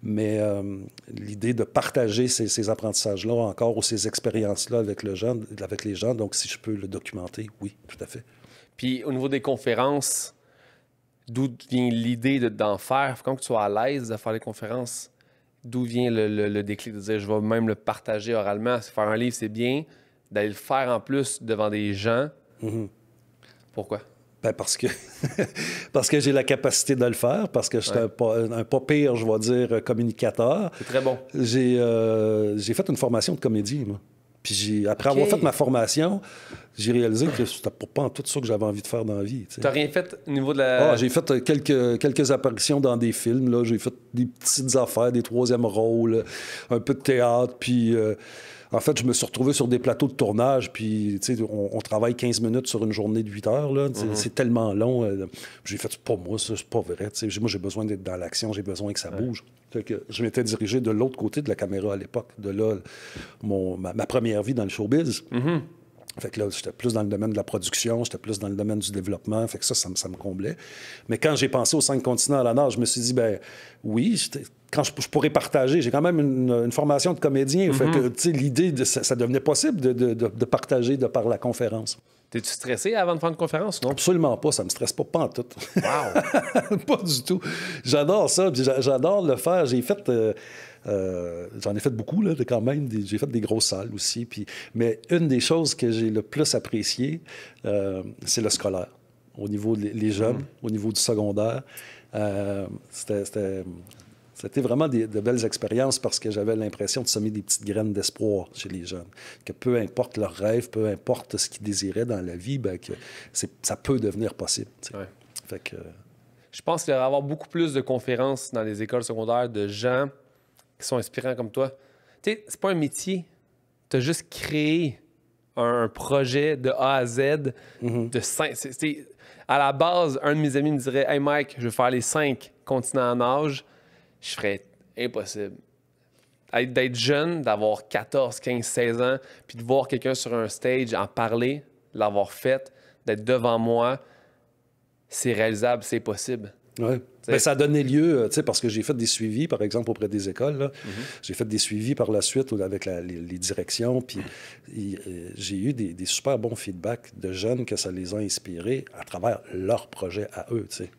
Mais euh, l'idée de partager ces, apprentissages-là encore ou ces expériences-là avec, le avec les gens, donc si je peux le documenter, oui, tout à fait. Puis au niveau des conférences, d'où vient l'idée d'en faire? Quand tu es à l'aise de faire les conférences? d'où vient le, déclic de dire je vais même le partager oralement. Faire un livre, c'est bien. D'aller le faire en plus devant des gens. Mhm. Pourquoi? Ben parce que parce que j'ai la capacité de le faire, parce que je suis un, pas, un, pire, je vais dire, communicateur. C'est très bon. J'ai euh, fait une formation de comédie, moi. Puis après avoir fait ma formation, j'ai réalisé que c'était pas en tout ça que j'avais envie de faire dans la vie. Tu T'as rien fait au niveau de la. Ah, j'ai fait euh, quelques, quelques apparitions dans des films. Là. J'ai fait des petites affaires, des troisième rôles, un peu de théâtre, puis. Euh, en fait, je me suis retrouvé sur des plateaux de tournage, puis on, travaille 15 minutes sur une journée de 8 heures. Mhm. C'est tellement long. Euh, j'ai fait, c'est pas moi, ça, c'est pas vrai. Moi, j'ai besoin d'être dans l'action, j'ai besoin que ça bouge. je m'étais dirigé de l'autre côté de la caméra à l'époque. De là, ma, première vie dans le showbiz. Mhm. Fait que là, j'étais plus dans le domaine de la production, j'étais plus dans le domaine du développement, fait que ça, ça, me, comblait. Mais quand j'ai pensé aux cinq continents à la nage, je me suis dit, ben oui, quand je, pourrais partager, j'ai quand même une, formation de comédien. Fait mhm. que, l'idée, ça, devenait possible de, partager de par la conférence. T'es-tu stressé avant de faire une conférence, non? Absolument pas. Ça me stresse pas, pas en tout. pas du tout. J'adore ça. J'adore le faire. J'ai fait... Euh, euh, j'en ai fait beaucoup, là, quand même. J'ai fait des grosses salles aussi. Puis, mais une des choses que j'ai le plus apprécié, euh, c'est le scolaire. Au niveau des jeunes, mhm. au niveau du secondaire. c'était, c'était vraiment des, de belles expériences parce que j'avais l'impression de semer des petites graines d'espoir chez les jeunes. Que peu importe leurs rêves, peu importe ce qu'ils désiraient dans la vie, ben, que ça peut devenir possible. Fait que... Euh, je pense qu'il va y avoir beaucoup plus de conférences dans les écoles secondaires de gens qui sont inspirants comme toi. Tu sais, c'est pas un métier. Tu as juste créé un projet de A à Z mm-hmm. de à la base, un de mes amis me dirait Hey Mike, je veux faire les cinq continents en âge je ferais impossible. D'être jeune, d'avoir 14, 15, 16 ans, puis de voir quelqu'un sur un stage en parler, l'avoir fait, d'être devant moi, c'est réalisable, c'est possible. Ouais. mais ben, ça a donné lieu, euh, parce que j'ai fait des suivis, par exemple, auprès des écoles. Mm-hmm. J'ai fait des suivis par la suite avec les, directions. Puis euh, j'ai eu des, super bons feedbacks de jeunes que ça les a inspirés à travers leur projet à eux. sais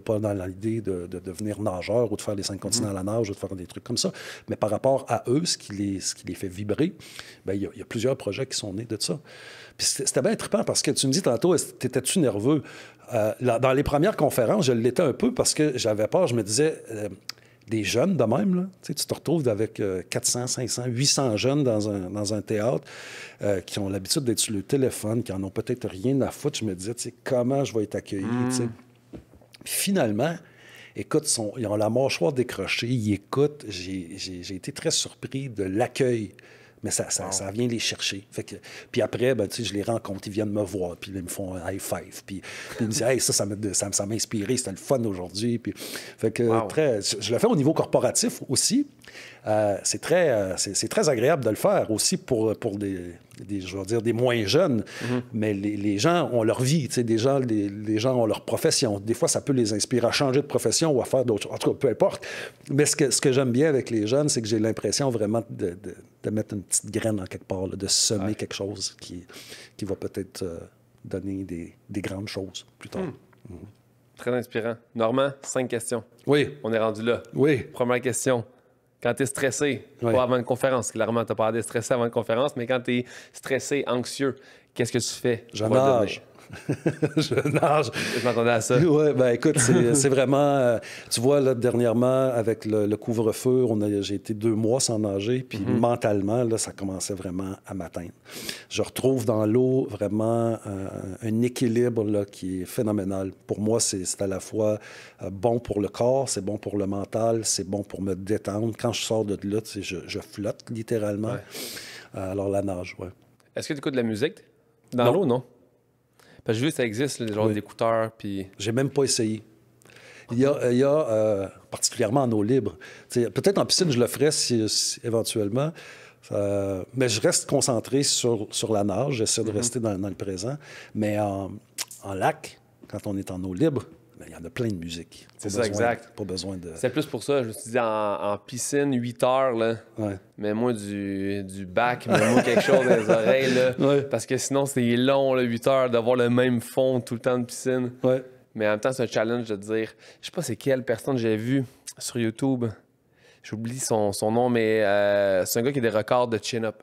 pas, dans l'idée de, devenir nageur ou de faire les cinq continents à la nage ou de faire des trucs comme ça, mais par rapport à eux, ce qui les, ce qui les fait vibrer, ben, il y, a plusieurs projets qui sont nés de ça. Puis c'était bien trippant parce que tu me dis tantôt, t'étais-tu nerveux? Euh, dans les premières conférences, je l'étais un peu parce que j'avais peur, je me disais... Euh, des jeunes de même. Là. Tu, sais, tu te retrouves avec 400, 500, 800 jeunes dans un, théâtre euh, qui ont l'habitude d'être sur le téléphone, qui en ont peut-être rien à foutre. Je me disais, tu sais, comment je vais être accueilli? Mmh. Finalement, écoute, son, ils ont la mâchoire décrochée, ils écoutent. J'ai été très surpris de l'accueil. Mais ça, ça, vient les chercher. Fait que, puis après, ben, je les rencontre, ils viennent me voir, puis ils me font un high five. Puis, ils me disent ça, ça m'a inspiré, c'était le fun aujourd'hui. Puis, je, je, le fais au niveau corporatif aussi. Euh, c'est très, euh, c'est, très agréable de le faire aussi pour, pour des, des je dire, des moins jeunes. Mhm. Mais les, gens ont leur vie, les, les, gens ont leur profession. Des fois, ça peut les inspirer à changer de profession ou à faire d'autres choses. En tout cas, peu importe. Mais ce que, ce que j'aime bien avec les jeunes, c'est que j'ai l'impression vraiment de, de, mettre une petite graine en quelque part, de semer quelque chose qui, qui va peut-être euh, donner des, des, grandes choses plus tard. Hmm. Mhm. Très inspirant. Normand, cinq questions. Oui. On est rendu là. Oui. Première question quand tu es stressé, pas avant une conférence, clairement, tu n'as pas à stressé avant une conférence, mais quand tu es stressé, anxieux, qu'est-ce que tu fais? Je Je nage, Je m'attendais à ça. Oui, ben écoute, c'est vraiment. Euh, tu vois, là, dernièrement, avec le, couvre-feu, j'ai été deux mois sans nager, puis mm-hmm. mentalement, là, ça commençait vraiment à m'atteindre. Je retrouve dans l'eau vraiment euh, un équilibre là, qui est phénoménal. Pour moi, c'est à la fois euh, bon pour le corps, c'est bon pour le mental, c'est bon pour me détendre. Quand je sors de là, je, flotte littéralement. alors, la nage, oui. Est-ce que tu écoutes de la musique? Dans l'eau, non? Parce que je que ça existe, les genres d'écouteurs. Puis... J'ai même pas essayé. Il y a, il y a euh, particulièrement en eau libre. Peut-être en piscine, je le ferais si, éventuellement. Euh, mais je reste concentré sur, sur la nage. J'essaie de mm-hmm. rester dans, le présent. Mais en lac, quand on est en eau libre, ben, il y en a plein de musique. C'est ça, exact. Pas besoin de. C'est plus pour ça, je me suis dit en, piscine, 8 heures, là. Mets-moi du, du bac, mets-moi quelque chose dans les oreilles, Parce que sinon, c'est long, le 8 heures, d'avoir le même fond tout le temps de piscine. Mais en même temps, c'est un challenge de dire. Je sais pas c'est quelle personne j'ai vu sur YouTube. J'oublie son, son nom, mais euh, c'est un gars qui a des records de chin-up.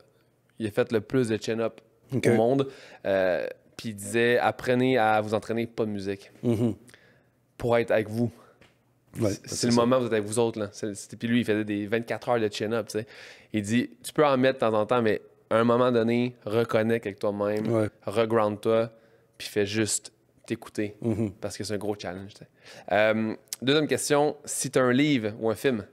Il a fait le plus de chin-up au monde. Euh, puis il disait apprenez à vous entraîner pas de musique. Mm-hmm pour être avec vous. c'est le moment où vous êtes avec vous autres. Là. Puis lui, il faisait des 24 heures de chin-up. Il dit Tu peux en mettre de temps en temps, mais à un moment donné, reconnecte avec toi-même, toi puis fais juste t'écouter. Mm-hmm. Parce que c'est un gros challenge. Euh, deuxième question si tu as un livre ou un film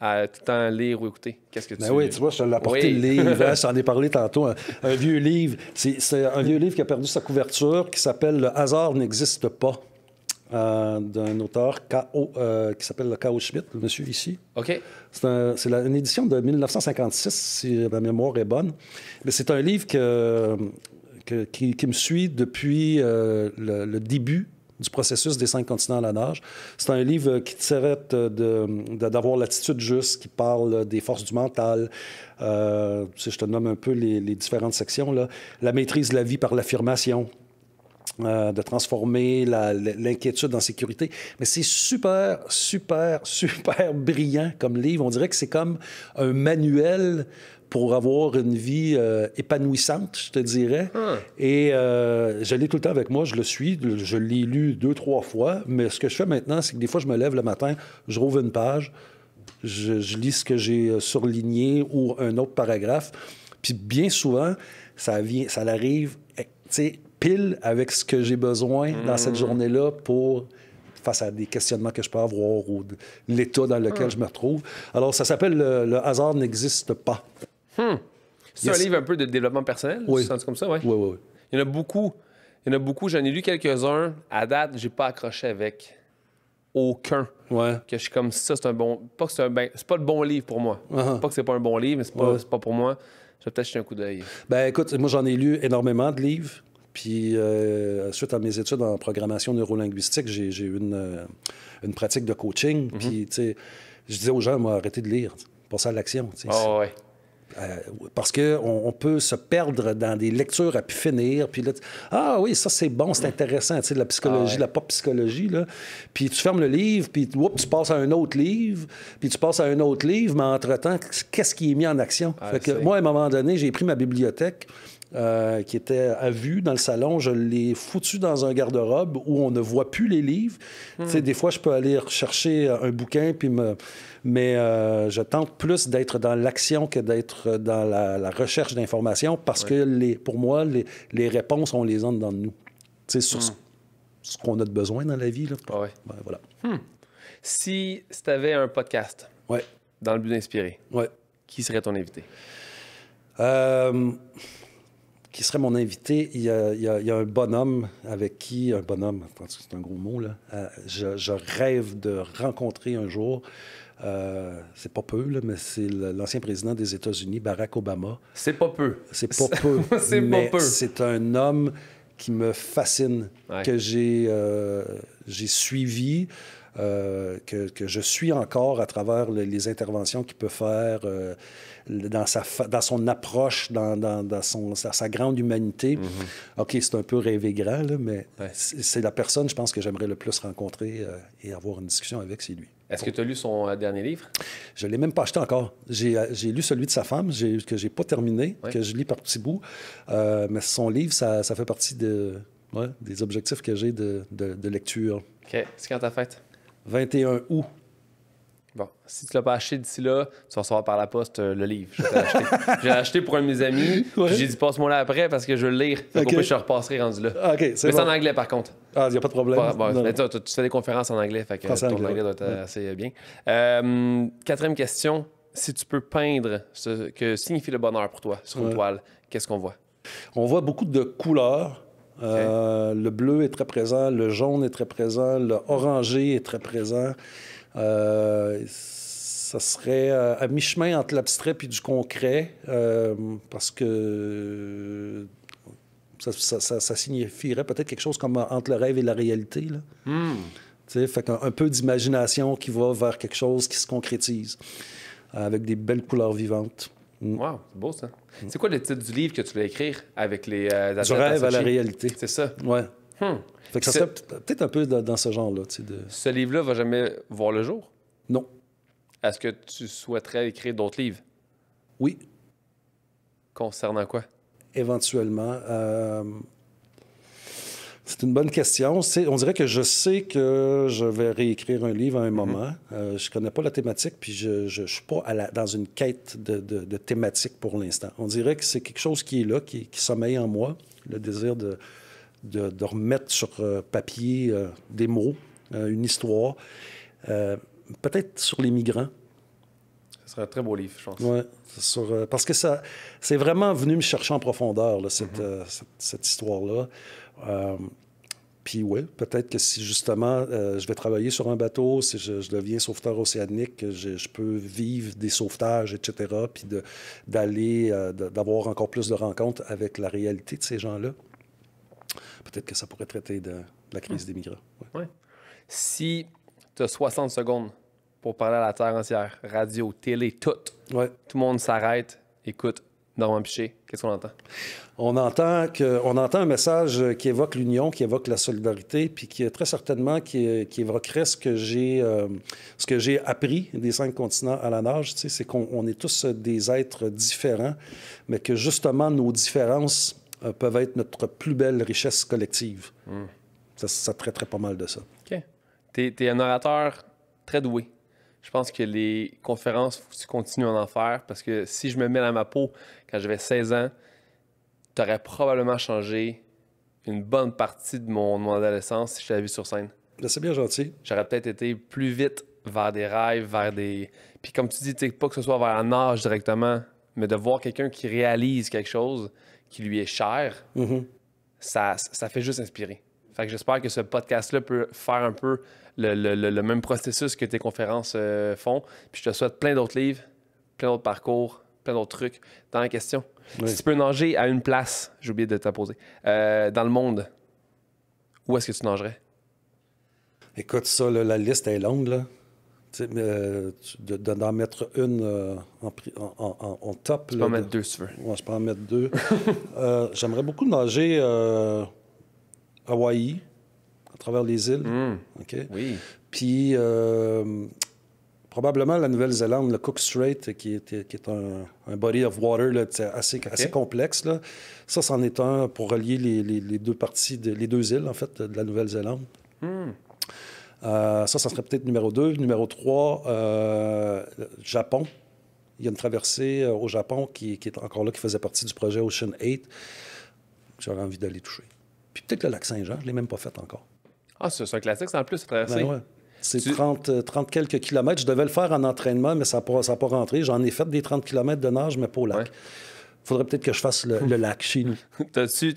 à tout le temps lire ou écouter. Qu'est-ce que tu ben oui, tu vois, je l'ai apporté le livre, hein, j'en ai parlé tantôt. un vieux livre, c'est un vieux livre qui a perdu sa couverture qui s'appelle Le hasard n'existe pas. Euh, d'un auteur KO, euh, qui s'appelle K.O. Schmidt, le monsieur ici. OK. C'est une édition de 1956, si ma mémoire est bonne. Mais c'est un livre que, qui, me suit depuis euh, le, début du processus des cinq continents à la nage. C'est un livre qui t'arrête d'avoir l'attitude juste, qui parle des forces du mental. si je te nomme un peu les, différentes sections, là. la maîtrise de la vie par l'affirmation, euh, de transformer l'inquiétude en sécurité. Mais c'est super, super, super brillant comme livre. On dirait que c'est comme un manuel pour avoir une vie euh, épanouissante, je te dirais. Ah. Et euh, je l'ai tout le temps avec moi, je le suis, je l'ai lu deux, trois fois. Mais ce que je fais maintenant, c'est que des fois, je me lève le matin, je rouvre une page, je, lis ce que j'ai surligné ou un autre paragraphe. Puis bien souvent, ça, vient, ça arrive, eh, tu sais, pile avec ce que j'ai besoin dans cette mm. journée-là pour face à des questionnements que je peux avoir ou l'état dans lequel mm. je me retrouve. Alors, ça s'appelle le, hasard n'existe pas. Hmm. C'est un livre un peu de développement personnel, oui. sens comme ça, ouais. oui, oui, oui. Il y en a beaucoup. Il y en a beaucoup. J'en ai lu quelques-uns. À date, j'ai pas accroché avec aucun. Que je suis comme ça, c'est un bon. Pas que c'est un. Ben, c'est pas le bon livre pour moi. Ah, ah. Pas que c'est pas un bon livre, mais c'est pas, pas pour moi. Je vais peut-être jeter un coup d'œil. Ben écoute, moi j'en ai lu énormément de livres. Puis, euh, suite à mes études en programmation neurolinguistique, j'ai eu euh, une, pratique de coaching. Mhm. Puis, tu sais, je disais aux gens, arrêtez de lire, passez à l'action. Ah, ouais. Euh, parce qu'on peut se perdre dans des lectures à pu finir. Puis là, ah oui, ça c'est bon, c'est intéressant, tu sais, la psychologie, ah, la pop psychologie. Puis tu fermes le livre, puis tu passes à un autre livre, puis tu passes à un autre livre, mais entre-temps, qu'est-ce qui est mis en action? Ah, fait que, moi, à un moment donné, j'ai pris ma bibliothèque, euh, qui était à vue dans le salon. Je l'ai foutu dans un garde-robe où on ne voit plus les livres. Hmm. des fois, je peux aller chercher un bouquin, puis mais euh, je tente plus d'être dans l'action que d'être dans la, recherche d'informations parce que les, pour moi, les, réponses, on les a dans nous. C'est sur hmm. ce, qu'on a de besoin dans la vie. Là. Ah ouais. Ben, voilà. Hmm. Si tu avais un podcast ouais. dans le but d'inspirer, qui serait ton invité? Euh qui serait mon invité, il y, a, un bonhomme avec qui, un bonhomme, c'est un gros mot, là, euh, je, rêve de rencontrer un jour. Euh, c'est pas peu, là, mais c'est l'ancien président des États-Unis, Barack Obama. C'est pas peu. C'est pas peu. c'est peu. C'est un homme qui me fascine, que j'ai euh, suivi. que, je suis encore à travers les interventions qu'il peut faire dans, sa, dans son approche, dans, dans, son, sa, grande humanité. Mhm. OK, c'est un peu rêvé grand, mais c'est la personne, je pense, que j'aimerais le plus rencontrer euh, et avoir une discussion avec, c'est lui. Est-ce que tu as lu son euh, dernier livre? Je ne l'ai même pas acheté encore. J'ai euh, lu celui de sa femme, que j'ai pas terminé, que je lis par petits bouts. mais son livre, ça, ça fait partie de, des objectifs que j'ai de, de, de, lecture. OK. C'est quand ta fête? 21 août. Bon, si tu l'as pas acheté d'ici là, tu vas recevoir par la poste euh, le livre. Je l'ai acheté. j'ai acheté pour un de mes amis. J'ai dit passe-moi là après parce que je veux le lire. Donc okay. je te repasserai rendu là. mais c'est en anglais par contre. Ah, il n'y a pas de problème. tu, fais des conférences en anglais, donc que ton anglais, anglais doit être assez bien. Euh, quatrième question. Si tu peux peindre ce que signifie le bonheur pour toi sur une toile, qu'est-ce qu'on voit? On voit beaucoup de couleurs. Euh, le bleu est très présent, le jaune est très présent, le orangé est très présent. Euh, ça serait euh, à mi-chemin entre l'abstrait puis du concret, euh, parce que ça, signifierait peut-être quelque chose comme entre le rêve et la réalité. Hmm. Fait un, peu d'imagination qui va vers quelque chose qui se concrétise avec des belles couleurs vivantes. Hmm. c'est beau ça. Hmm. C'est quoi le titre du livre que tu vas écrire avec les euh, Du rêve à la réalité. C'est ça. Ouais. Hmm. peut-être un peu dans, ce genre-là. De... Ce livre-là va jamais voir le jour? Non. Est-ce que tu souhaiterais écrire d'autres livres? Oui. Concernant quoi? Éventuellement. Euh, c'est une bonne question. on dirait que je sais que je vais réécrire un livre à un mm-hmm. moment. Je euh, ne je connais pas la thématique, puis je ne suis pas dans une quête de, thématique pour l'instant. On dirait que c'est quelque chose qui est là, qui sommeille en moi, le désir de, de, remettre sur euh, papier euh, des mots, euh, une histoire, peut-être sur les migrants. Ce serait un très beau livre, je pense. Oui, parce que ça, c'est vraiment venu me chercher en profondeur, mhm. cette, cette, histoire-là. puis oui, peut-être que si justement je vais travailler sur un bateau, si je, deviens sauveteur océanique, je, je, peux vivre des sauvetages, etc., puis d'aller, d'avoir encore plus de rencontres avec la réalité de ces gens-là peut-être que ça pourrait traiter de, la crise hmm. des migrants. Si tu as 60 secondes pour parler à la Terre entière, radio, télé, tout, tout le monde s'arrête, écoute, Normand Piché, qu'est-ce qu'on entend? On entend, que, entend un message qui évoque l'union, qui évoque la solidarité, puis qui très certainement qui, évoquerait ce que j'ai euh, ce que j'ai appris des cinq continents à la nage, c'est qu'on est tous des êtres différents, mais que justement nos différences euh, peuvent être notre plus belle richesse collective. Hmm. Ça, traiterait pas mal de ça. OK. Tu es, un orateur très doué. Je pense que les conférences, faut que tu continues à en faire parce que si je me mets dans ma peau quand j'avais 16 ans, tu aurais probablement changé une bonne partie de mon, adolescence si je t'avais vu sur scène. Ben, c'est bien gentil. J'aurais peut-être été plus vite vers des rêves, vers des. Puis comme tu dis, pas que ce soit vers un âge directement, mais de voir quelqu'un qui réalise quelque chose, qui lui est cher, mhm. ça, ça fait juste inspirer. Fait que j'espère que ce podcast-là peut faire un peu le, même processus que tes conférences euh, font. Puis je te souhaite plein d'autres livres, plein d'autres parcours, plein d'autres trucs dans la question. Si tu peux nager à une place, j'ai oublié de t'apposer poser, euh, dans le monde, où est-ce que tu nagerais? Écoute, ça, la liste est longue. Là mais d'en mettre une euh, en, top. Je peux en mettre deux, si tu veux. je peux en mettre deux. J'aimerais beaucoup nager euh, Hawaï, à travers les îles. Hmm. Oui. Puis, euh, probablement la Nouvelle-Zélande, le Cook Strait, qui est, qui est un, body of water assez, assez, complexe. Là. Ça, c'en est un pour relier les, deux parties, de, les deux îles, en fait, de la Nouvelle-Zélande. Hmm. Euh, ça, ça serait peut-être numéro 2. Numéro 3, euh, Japon. Il y a une traversée euh, au Japon qui, est encore là, qui faisait partie du projet Ocean 8. J'aurais envie d'aller toucher. Puis peut-être le lac Saint-Jean, je ne l'ai même pas fait encore. Ah, c'est un classique, c'est en plus, ben traversée. C'est 30, quelques kilomètres. Je devais le faire en entraînement, mais ça n'a pas, pas rentré. J'en ai fait des 30 kilomètres de nage, mais pas au lac faudrait peut-être que je fasse le, lac chez nous. as tu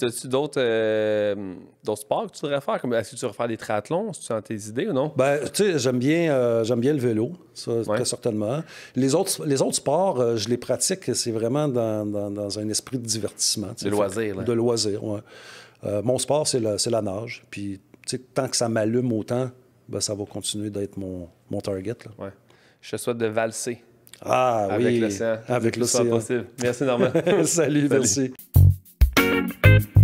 euh, d'autres sports que tu voudrais faire? Est-ce que tu veux faire des triathlons? tu as tes idées ou non? Ben, j'aime bien, euh, j'aime bien le vélo, très certainement. Les autres, les autres sports, euh, je les pratique, c'est vraiment dans, un esprit de divertissement. De loisir, De loisir, mon sport, c'est la, la nage. Puis, tant que ça m'allume autant, ben, ça va continuer d'être mon, mon target. Je te souhaite de valser ah oui. Avec l'océan. Avec possible. Merci Norman. Salut, Salut, merci.